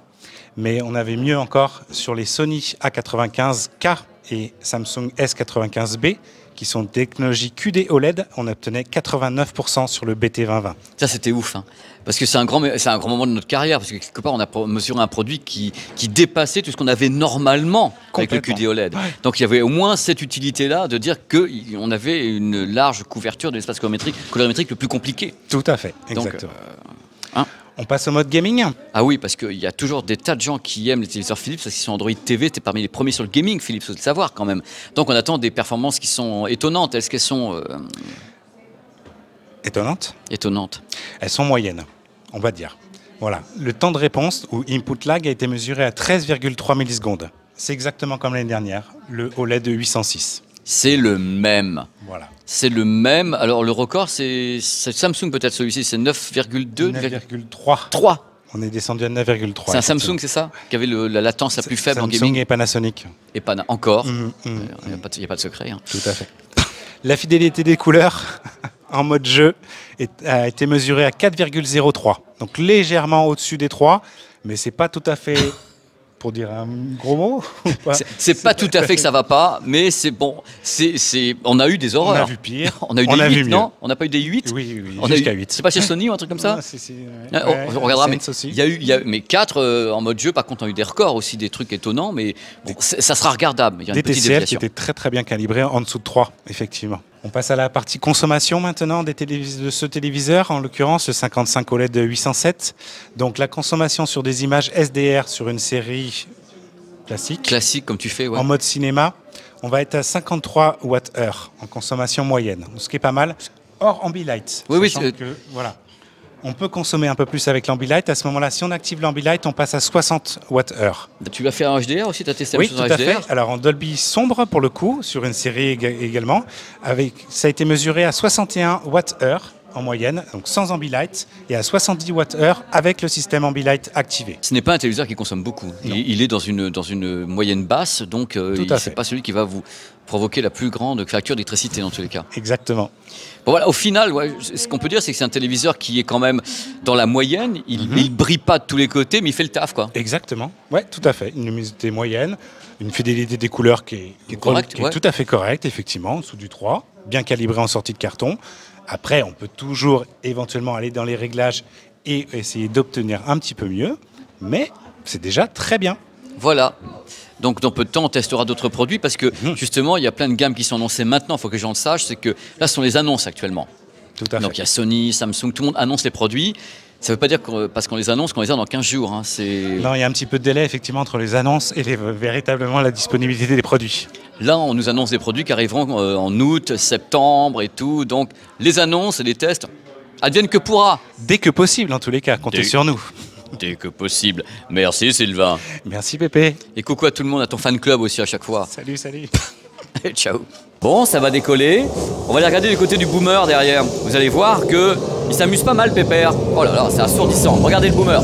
mais on avait mieux encore sur les Sony A95K et Samsung S95B qui sont technologie QD OLED, on obtenait 89% sur le BT2020. Ça, c'était ouf, hein. parce que c'est un, grand, un grand moment de notre carrière, parce que quelque part, on a mesuré un produit qui, dépassait tout ce qu'on avait normalement avec le QD OLED. Donc il y avait au moins cette utilité-là de dire qu'on avait une large couverture de l'espace colorimétrique, le plus compliqué. Tout à fait, exactement. Euh, on passe au mode gaming Ah oui, parce qu'il y a toujours des tas de gens qui aiment les téléviseurs Philips, parce qu'ils sont Android TV, tu es parmi les premiers sur le gaming, Philips, faut le savoir quand même. Donc on attend des performances qui sont étonnantes. Est-ce qu'elles sont... Euh, étonnantes Étonnantes. Elles sont moyennes, on va dire. Voilà. Le temps de réponse, ou input lag, a été mesuré à 13,3 millisecondes. C'est exactement comme l'année dernière, le OLED 806. C'est le même. Voilà. C'est le même. Alors le record, c'est Samsung peut-être celui-ci, c'est 9,2. 9,3. 3. On est descendu à 9,3. C'est un Samsung, c'est ça Qui avait la latence la plus faible en gaming Samsung et Panasonic. Et pan encore. Mm, mm, il n'y mm. a, pas de secret. Hein. Tout à fait. la fidélité des couleurs en mode jeu a été mesurée à 4,03. Donc légèrement au-dessus des 3, mais c'est pas tout à fait pour dire un gros mot C'est pas tout à fait que ça va pas, mais c'est bon. on a eu des horreurs. On a vu pire. On a eu des 8, non On n'a pas eu des 8 Oui, oui, oui jusqu'à 8. C'est pas chez Sony ou un truc comme ça non, si, ah, si, on, regardera, mais il y a eu, mais 4 euh, en mode jeu, par contre, on a eu des records aussi, des trucs étonnants, mais ça sera regardable. y des TCL qui étaient très très bien calibrés en dessous de 3, effectivement. On passe à la partie consommation maintenant des de ce téléviseur, en l'occurrence le 55 OLED 807. Donc la consommation sur des images SDR sur une série classique. Classique comme tu fais, En mode cinéma, on va être à 53 Wh en consommation moyenne, ce qui est pas mal. Hors Ambilight. Oui, oui. voilà on peut consommer un peu plus avec l'ambilight. À ce moment-là, si on active l'ambilight, on passe à 60 watts Tu l'as fait en HDR aussi oui, tout à fait. Alors en Dolby sombre, pour le coup, sur une série également. Avec, ça a été mesuré à 61 watts en moyenne, donc sans Ambilight, et à 70 Wh avec le système Ambilight activé. Ce n'est pas un téléviseur qui consomme beaucoup. Il, est dans une, dans une moyenne basse, donc ce euh, n'est pas celui qui va vous provoquer la plus grande facture d'électricité dans tous les cas. Exactement. voilà, au final, ce qu'on peut dire, c'est que c'est un téléviseur qui est quand même dans la moyenne. Il ne mhm. brille pas de tous les côtés, mais il fait le taf, quoi. Exactement. Ouais, tout à fait. Une luminosité moyenne, une fidélité des couleurs qui est, tout à fait correcte, effectivement, en dessous du 3, bien calibré en sortie de carton. Après, on peut toujours éventuellement aller dans les réglages et essayer d'obtenir un petit peu mieux, mais c'est déjà très bien. Voilà. Donc dans peu de temps, on testera d'autres produits parce que mhm. justement, il y a plein de gammes qui sont annoncées maintenant. Il faut que les gens le sache. C'est que là, ce sont les annonces actuellement. Tout à fait. Donc il y a Sony, Samsung, tout le monde annonce les produits. Ça ne veut pas dire que, parce qu'on les annonce qu'on les a dans 15 jours. Hein, non, il y a un petit peu de délai effectivement entre les annonces et les, véritablement la disponibilité des produits. Là, on nous annonce des produits qui arriveront euh, en août, septembre et tout. Donc les annonces et les tests adviennent que pourra. Dès que possible en tous les cas, comptez sur nous. Dès que possible. Merci Sylvain. Merci Pépé. Et coucou à tout le monde, à ton fan club aussi à chaque fois. Salut, salut. ciao. Bon, ça va décoller. On va aller regarder du côté du boomer derrière. Vous allez voir que il s'amuse pas mal, Pépère. Oh là là, c'est assourdissant. Regardez le boomer.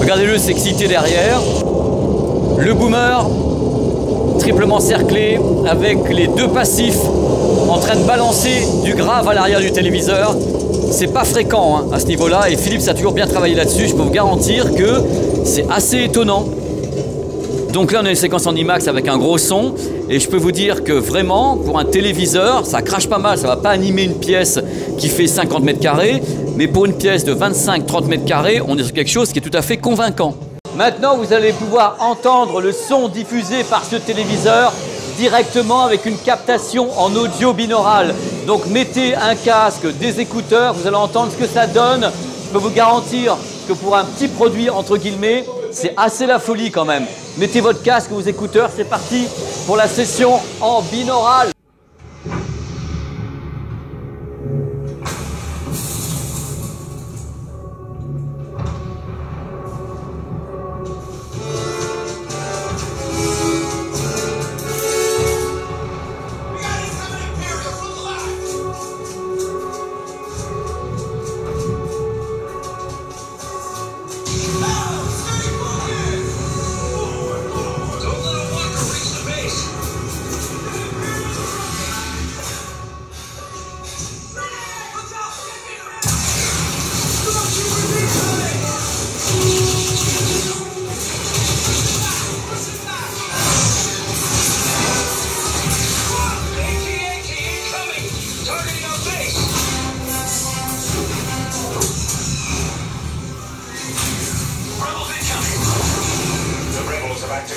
Regardez-le s'exciter derrière. Le boomer, triplement cerclé, avec les deux passifs en train de balancer du grave à l'arrière du téléviseur. C'est pas fréquent hein, à ce niveau-là, et Philippe ça a toujours bien travaillé là-dessus. Je peux vous garantir que c'est assez étonnant donc là, on a une séquence en IMAX avec un gros son. Et je peux vous dire que vraiment, pour un téléviseur, ça crache pas mal. Ça ne va pas animer une pièce qui fait 50 mètres carrés. Mais pour une pièce de 25-30 mètres carrés, on est sur quelque chose qui est tout à fait convaincant. Maintenant, vous allez pouvoir entendre le son diffusé par ce téléviseur directement avec une captation en audio binaural. Donc mettez un casque, des écouteurs, vous allez entendre ce que ça donne. Je peux vous garantir que pour un petit produit, entre guillemets, c'est assez la folie quand même. Mettez votre casque, vos écouteurs, c'est parti pour la session en binaural.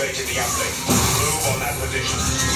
updating the update. Move on that position.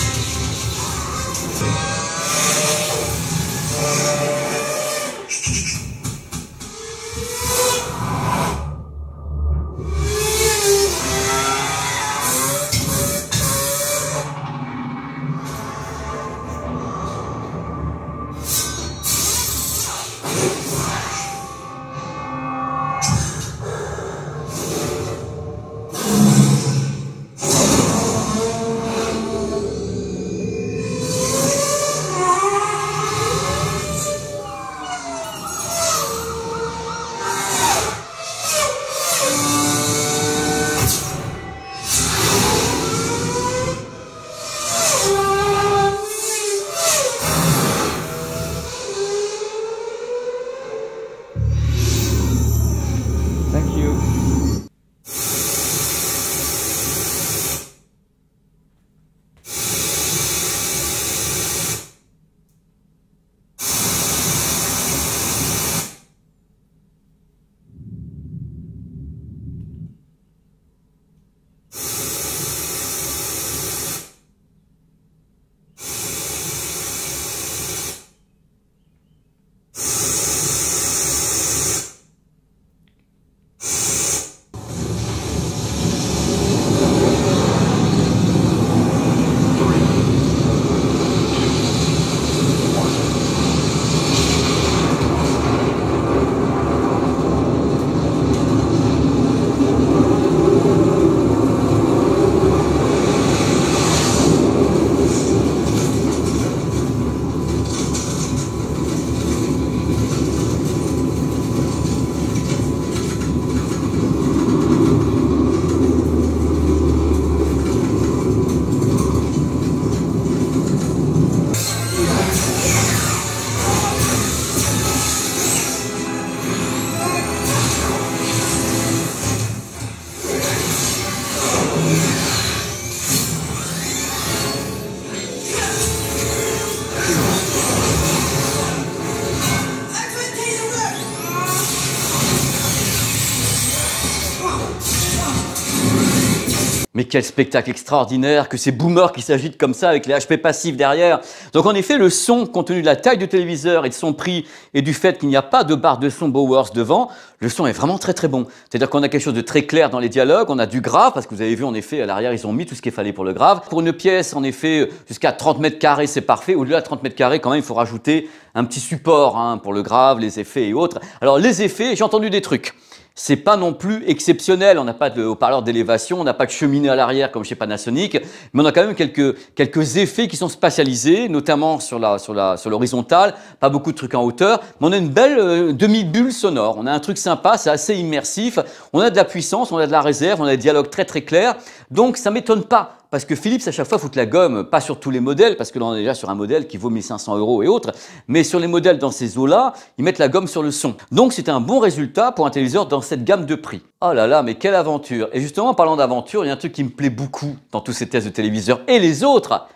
quel spectacle extraordinaire, que ces boomers qui s'agitent comme ça avec les HP passifs derrière. Donc en effet, le son, compte tenu de la taille du téléviseur et de son prix et du fait qu'il n'y a pas de barre de son Bowers devant, le son est vraiment très très bon. C'est-à-dire qu'on a quelque chose de très clair dans les dialogues, on a du grave, parce que vous avez vu en effet à l'arrière ils ont mis tout ce qu'il fallait pour le grave. Pour une pièce en effet jusqu'à 30 mètres carrés c'est parfait, au-delà de 30 mètres carrés quand même il faut rajouter un petit support hein, pour le grave, les effets et autres. Alors les effets, j'ai entendu des trucs c'est pas non plus exceptionnel. On n'a pas de haut-parleur d'élévation, on n'a pas de cheminée à l'arrière comme chez Panasonic, mais on a quand même quelques, quelques effets qui sont spatialisés, notamment sur la sur la sur l'horizontale. Pas beaucoup de trucs en hauteur, mais on a une belle euh, demi-bulle sonore. On a un truc sympa, c'est assez immersif. On a de la puissance, on a de la réserve, on a des dialogues très très clairs. Donc ça m'étonne pas parce que Philips, à chaque fois, foutent la gomme, pas sur tous les modèles, parce que là, on est déjà sur un modèle qui vaut 1500 euros et autres, mais sur les modèles dans ces eaux-là, ils mettent la gomme sur le son. Donc, c'est un bon résultat pour un téléviseur dans cette gamme de prix. Oh là là, mais quelle aventure Et justement, en parlant d'aventure, il y a un truc qui me plaît beaucoup dans tous ces tests de téléviseurs et les autres,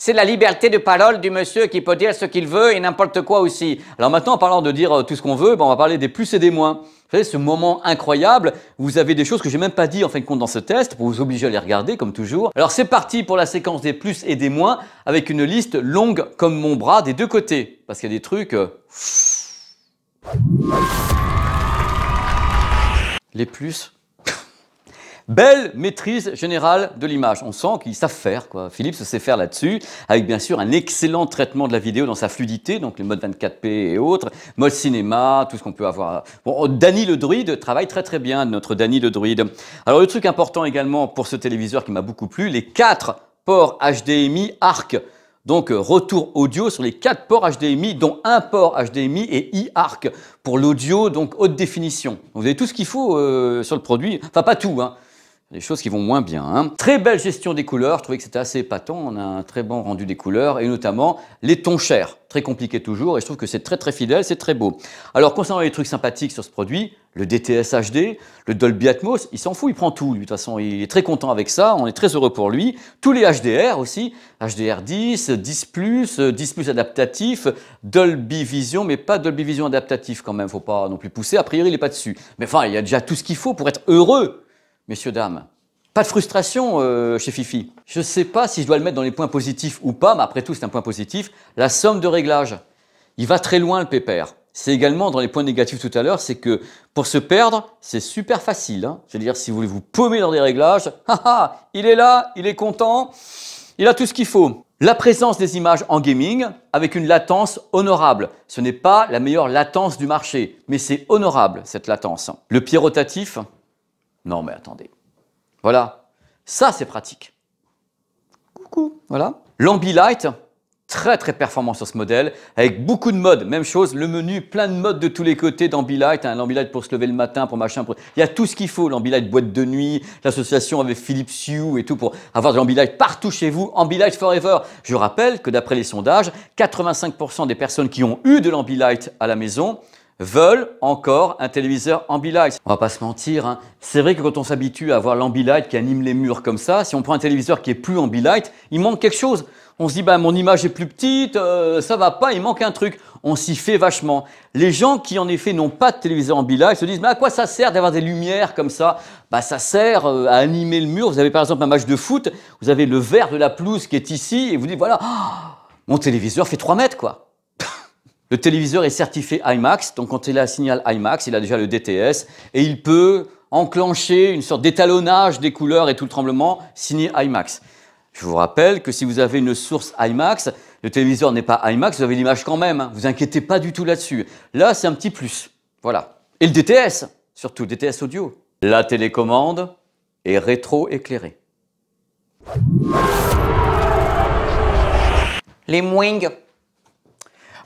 c'est la liberté de parole du monsieur qui peut dire ce qu'il veut et n'importe quoi aussi. Alors maintenant, en parlant de dire euh, tout ce qu'on veut, ben, on va parler des plus et des moins. Vous savez, ce moment incroyable, vous avez des choses que j'ai même pas dit en fin de compte dans ce test pour vous obliger à les regarder comme toujours. Alors c'est parti pour la séquence des plus et des moins avec une liste longue comme mon bras des deux côtés. Parce qu'il y a des trucs... Euh, les plus Belle maîtrise générale de l'image. On sent qu'ils savent faire, quoi. Philips sait faire là-dessus, avec bien sûr un excellent traitement de la vidéo dans sa fluidité, donc les modes 24p et autres, mode cinéma, tout ce qu'on peut avoir. Bon, Danny le druide travaille très très bien, notre Danny le druide. Alors le truc important également pour ce téléviseur qui m'a beaucoup plu, les quatre ports HDMI ARC. Donc euh, retour audio sur les quatre ports HDMI, dont un port HDMI et iARC arc pour l'audio, donc haute définition. vous avez tout ce qu'il faut euh, sur le produit, enfin pas tout, hein des choses qui vont moins bien. Hein. Très belle gestion des couleurs, je trouvais que c'était assez épatant, on a un très bon rendu des couleurs, et notamment les tons chers, très compliqué toujours, et je trouve que c'est très très fidèle, c'est très beau. Alors concernant les trucs sympathiques sur ce produit, le DTS HD, le Dolby Atmos, il s'en fout, il prend tout, de toute façon, il est très content avec ça, on est très heureux pour lui. Tous les HDR aussi, HDR 10, 10+, 10+, adaptatif, Dolby Vision, mais pas Dolby Vision adaptatif quand même, faut pas non plus pousser, a priori il est pas dessus. Mais enfin, il y a déjà tout ce qu'il faut pour être heureux messieurs, dames. Pas de frustration euh, chez Fifi. Je ne sais pas si je dois le mettre dans les points positifs ou pas, mais après tout, c'est un point positif. La somme de réglages, Il va très loin, le pépère. C'est également dans les points négatifs tout à l'heure, c'est que pour se perdre, c'est super facile. cest hein. à dire, si vous voulez vous paumer dans des réglages, il est là, il est content, il a tout ce qu'il faut. La présence des images en gaming avec une latence honorable. Ce n'est pas la meilleure latence du marché, mais c'est honorable cette latence. Le pied rotatif, non, mais attendez. Voilà. Ça, c'est pratique. Coucou. Voilà. L'Ambilight, très très performant sur ce modèle, avec beaucoup de modes. Même chose, le menu, plein de modes de tous les côtés d'Ambilight. Un hein. L'Ambilight pour se lever le matin, pour machin, pour... il y a tout ce qu'il faut. L'Ambilight boîte de nuit, l'association avec Philips Hue et tout pour avoir de l'Ambilight partout chez vous. Ambilight forever. Je rappelle que d'après les sondages, 85% des personnes qui ont eu de l'Ambilight à la maison veulent encore un téléviseur ambilight. On va pas se mentir, hein. c'est vrai que quand on s'habitue à voir l'ambilight qui anime les murs comme ça, si on prend un téléviseur qui est plus ambilight, il manque quelque chose. On se dit, bah, mon image est plus petite, euh, ça va pas, il manque un truc. On s'y fait vachement. Les gens qui, en effet, n'ont pas de téléviseur ambilight se disent, mais à quoi ça sert d'avoir des lumières comme ça Bah, ça sert euh, à animer le mur. Vous avez par exemple un match de foot, vous avez le vert de la pelouse qui est ici, et vous dites, voilà, oh, mon téléviseur fait 3 mètres, quoi. Le téléviseur est certifié IMAX, donc quand il a un signal IMAX, il a déjà le DTS, et il peut enclencher une sorte d'étalonnage des couleurs et tout le tremblement signé IMAX. Je vous rappelle que si vous avez une source IMAX, le téléviseur n'est pas IMAX, vous avez l'image quand même, hein. vous inquiétez pas du tout là-dessus. Là, c'est un petit plus, voilà. Et le DTS, surtout DTS audio. La télécommande est rétro-éclairée. Les MWing.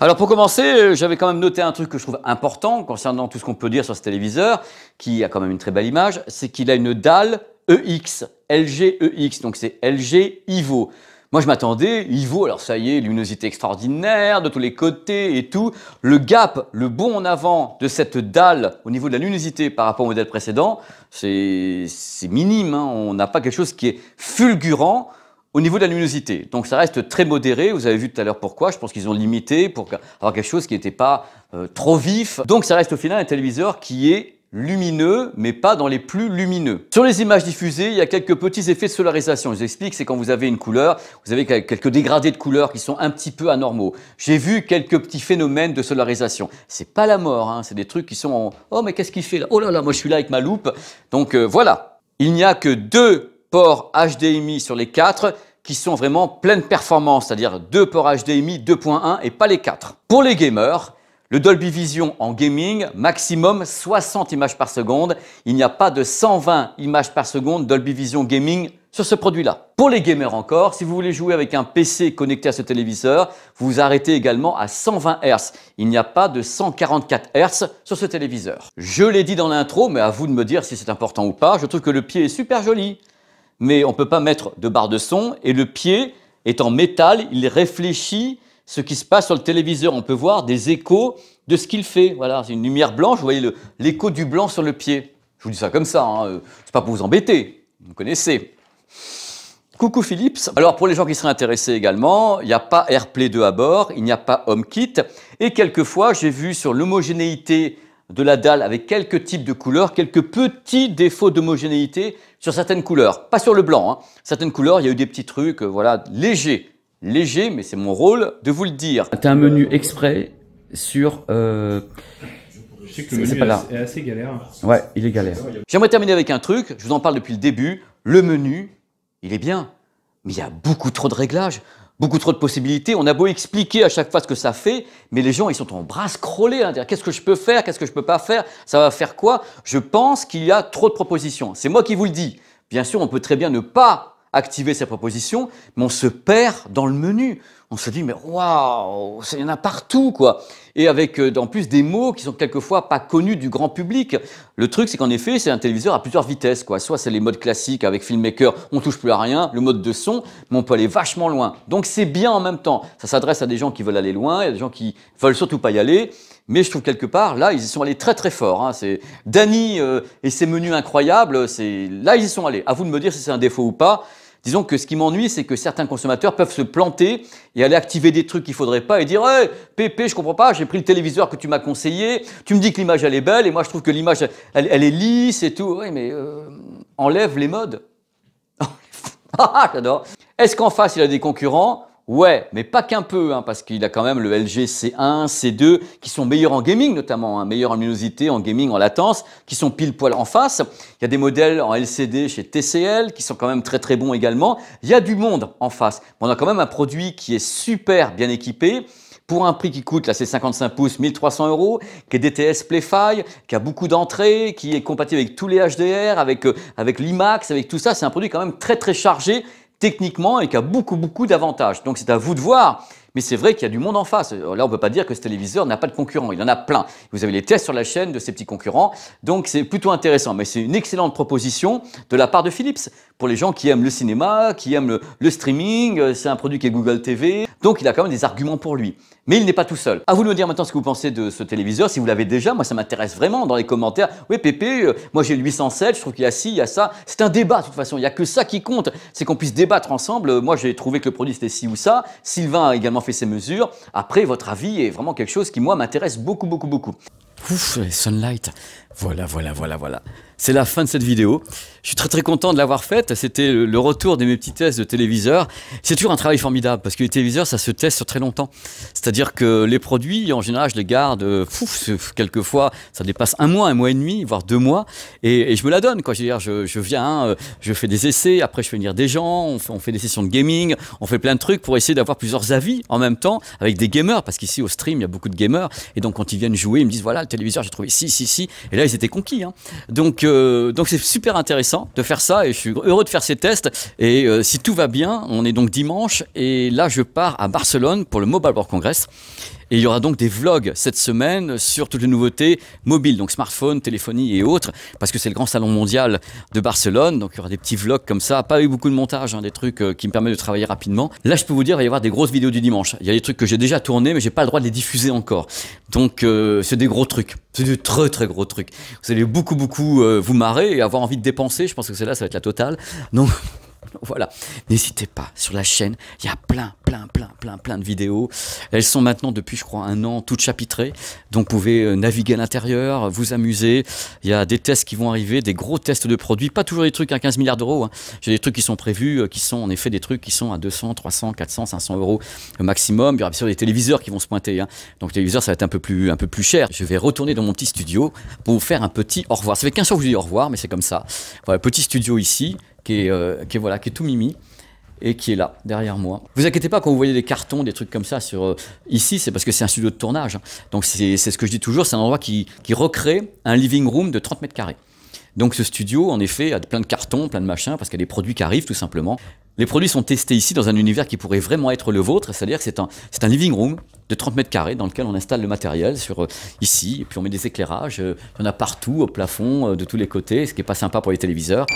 Alors pour commencer, euh, j'avais quand même noté un truc que je trouve important concernant tout ce qu'on peut dire sur ce téléviseur, qui a quand même une très belle image, c'est qu'il a une dalle EX, LG EX, donc c'est LG Ivo. Moi je m'attendais, Ivo, alors ça y est, luminosité extraordinaire de tous les côtés et tout. Le gap, le bond en avant de cette dalle au niveau de la luminosité par rapport au modèle précédent, c'est minime, hein. on n'a pas quelque chose qui est fulgurant. Au niveau de la luminosité, donc ça reste très modéré, vous avez vu tout à l'heure pourquoi, je pense qu'ils ont limité pour avoir quelque chose qui n'était pas euh, trop vif. Donc ça reste au final un téléviseur qui est lumineux, mais pas dans les plus lumineux. Sur les images diffusées, il y a quelques petits effets de solarisation. Je vous explique, c'est quand vous avez une couleur, vous avez quelques dégradés de couleurs qui sont un petit peu anormaux. J'ai vu quelques petits phénomènes de solarisation. C'est pas la mort, hein, c'est des trucs qui sont en... Oh mais qu'est-ce qu'il fait là Oh là là, moi je suis là avec ma loupe. Donc euh, voilà. Il n'y a que deux ports HDMI sur les 4 qui sont vraiment pleine performance, c'est-à-dire deux ports HDMI 2.1 et pas les 4. Pour les gamers, le Dolby Vision en gaming, maximum 60 images par seconde. Il n'y a pas de 120 images par seconde Dolby Vision Gaming sur ce produit-là. Pour les gamers encore, si vous voulez jouer avec un PC connecté à ce téléviseur, vous vous arrêtez également à 120 Hz. Il n'y a pas de 144 Hz sur ce téléviseur. Je l'ai dit dans l'intro, mais à vous de me dire si c'est important ou pas. Je trouve que le pied est super joli mais on ne peut pas mettre de barre de son. Et le pied est en métal, il réfléchit ce qui se passe sur le téléviseur. On peut voir des échos de ce qu'il fait. Voilà, c'est une lumière blanche, vous voyez l'écho du blanc sur le pied. Je vous dis ça comme ça, hein, euh, c'est pas pour vous embêter, vous connaissez. Coucou Philips. Alors pour les gens qui seraient intéressés également, il n'y a pas AirPlay 2 à bord, il n'y a pas HomeKit. Et quelquefois, j'ai vu sur l'homogénéité de la dalle avec quelques types de couleurs, quelques petits défauts d'homogénéité sur certaines couleurs. Pas sur le blanc, hein. certaines couleurs, il y a eu des petits trucs, euh, voilà, légers. Légers, mais c'est mon rôle de vous le dire. T'as un menu exprès sur... Euh, je sais que le menu est, assez galère. Ouais, il est galère. J'aimerais terminer avec un truc, je vous en parle depuis le début, le menu, il est bien, mais il y a beaucoup trop de réglages beaucoup trop de possibilités. On a beau expliquer à chaque fois ce que ça fait, mais les gens, ils sont en bras scrollés. Hein, qu'est-ce que je peux faire, qu'est-ce que je peux pas faire, ça va faire quoi Je pense qu'il y a trop de propositions. C'est moi qui vous le dis. Bien sûr, on peut très bien ne pas activer ces propositions, mais on se perd dans le menu on se dit mais waouh, il y en a partout quoi. Et avec euh, en plus des mots qui sont quelquefois pas connus du grand public. Le truc c'est qu'en effet c'est un téléviseur à plusieurs vitesses quoi. Soit c'est les modes classiques avec filmmaker, on touche plus à rien, le mode de son, mais on peut aller vachement loin. Donc c'est bien en même temps. Ça s'adresse à des gens qui veulent aller loin et a des gens qui veulent surtout pas y aller. Mais je trouve quelque part, là, ils y sont allés très très fort. Hein. C'est Danny euh, et ses menus incroyables. C'est là, ils y sont allés. À vous de me dire si c'est un défaut ou pas. Disons que ce qui m'ennuie, c'est que certains consommateurs peuvent se planter et aller activer des trucs qu'il faudrait pas et dire hey, Pépé, je comprends pas, j'ai pris le téléviseur que tu m'as conseillé, tu me dis que l'image elle est belle et moi je trouve que l'image elle, est lisse et tout. Oui, mais euh, enlève les modes. Ah, j'adore. Est-ce qu'en face il a des concurrents Ouais, mais pas qu'un peu, hein, parce qu'il a quand même le LG C1, C2, qui sont meilleurs en gaming notamment, hein, meilleurs en luminosité, en gaming, en latence, qui sont pile poil en face. Il y a des modèles en LCD chez TCL, qui sont quand même très très bons également. Il y a du monde en face. on a quand même un produit qui est super bien équipé, pour un prix qui coûte, là c'est 55 pouces, 1300 euros, qui est DTS Playfy, qui a beaucoup d'entrées, qui est compatible avec tous les HDR, avec, euh, avec l'IMAX, avec tout ça. C'est un produit quand même très très chargé techniquement et qui a beaucoup, beaucoup d'avantages. Donc c'est à vous de voir. Mais c'est vrai qu'il y a du monde en face. Là, on ne peut pas dire que ce téléviseur n'a pas de concurrent. Il en a plein. Vous avez les tests sur la chaîne de ces petits concurrents. Donc, c'est plutôt intéressant. Mais c'est une excellente proposition de la part de Philips pour les gens qui aiment le cinéma, qui aiment le streaming. Euh, c'est un produit qui est Google TV. Donc, il a quand même des arguments pour lui. Mais il n'est pas tout seul. À vous de me dire maintenant ce que vous pensez de ce téléviseur, si vous l'avez déjà, moi ça m'intéresse vraiment dans les commentaires. Oui Pépé, euh, moi j'ai le 807, je trouve qu'il y a ci, il y a ça. C'est un débat de toute façon, il n'y a que ça qui compte, c'est qu'on puisse débattre ensemble. Euh, moi j'ai trouvé que le produit c'était ci ou ça, Sylvain a également fait ses mesures. Après, votre avis est vraiment quelque chose qui moi m'intéresse beaucoup, beaucoup, beaucoup. Ouf, sunlight voilà, voilà, voilà, voilà. C'est la fin de cette vidéo. Je suis très très content de l'avoir faite. C'était le retour de mes petits tests de téléviseurs. C'est toujours un travail formidable parce que les téléviseurs, ça se teste sur très longtemps. C'est-à-dire que les produits, en général, je les garde, euh, pouf, quelquefois, ça dépasse un mois, un mois et demi, voire deux mois. Et, je me la donne. Quoi. Je, je, viens, hein, euh, je fais des essais, après je fais venir des gens, on fait, des sessions de gaming, on fait plein de trucs pour essayer d'avoir plusieurs avis en même temps avec des gamers. Parce qu'ici, au stream, il y a beaucoup de gamers. Et donc, quand ils viennent jouer, ils me disent voilà, le téléviseur, j'ai trouvé si, si, si ils étaient conquis. Hein. Donc, euh, donc c'est super intéressant de faire ça et je suis heureux de faire ces tests. Et euh, si tout va bien, on est donc dimanche et là, je pars à Barcelone pour le Mobile World Congress. Et il y aura donc des vlogs cette semaine sur toutes les nouveautés mobiles, donc smartphone, téléphonie et autres, parce que c'est le grand salon mondial de Barcelone. Donc il y aura des petits vlogs comme ça, pas eu beaucoup de montage, hein, des trucs euh, qui me permettent de travailler rapidement. Là, je peux vous dire, il va y avoir des grosses vidéos du dimanche. Il y a des trucs que j'ai déjà tournés, mais j'ai pas le droit de les diffuser encore. Donc euh, c'est des gros trucs. C'est des très très gros trucs. Vous allez beaucoup beaucoup euh, vous marrer et avoir envie de dépenser. Je pense que c'est là, ça va être la totale. Donc Voilà, n'hésitez pas, sur la chaîne, il y a plein, plein, plein, plein, plein de vidéos. Elles sont maintenant, depuis je crois un an, toutes chapitrées. Donc vous pouvez euh, naviguer à l'intérieur, vous amuser. Il y a des tests qui vont arriver, des gros tests de produits. Pas toujours des trucs à 15 milliards d'euros. Hein. J'ai des trucs qui sont prévus, euh, qui sont en effet des trucs qui sont à 200, 300, 400, 500 euros maximum. Il y aura bien sûr des téléviseurs qui vont se pointer. Hein. Donc les téléviseurs, ça va être un peu, plus, un peu plus cher. Je vais retourner dans mon petit studio pour vous faire un petit au revoir. Ça fait 15 jours que je dis au revoir, mais c'est comme ça. Voilà, petit studio ici qui est, euh, qui voilà, qui est tout mimi et qui est là, derrière moi. Vous inquiétez pas, quand vous voyez des cartons, des trucs comme ça sur euh, ici, c'est parce que c'est un studio de tournage. Hein. Donc c'est ce que je dis toujours, c'est un endroit qui, recrée un living room de 30 mètres carrés. Donc ce studio, en effet, a plein de cartons, plein de machins, parce qu'il y a des produits qui arrivent tout simplement. Les produits sont testés ici dans un univers qui pourrait vraiment être le vôtre, c'est-à-dire que c'est un, un living room de 30 mètres carrés dans lequel on installe le matériel sur, euh, ici, et puis on met des éclairages, il y en a partout, au plafond, de tous les côtés, ce qui n'est pas sympa pour les téléviseurs.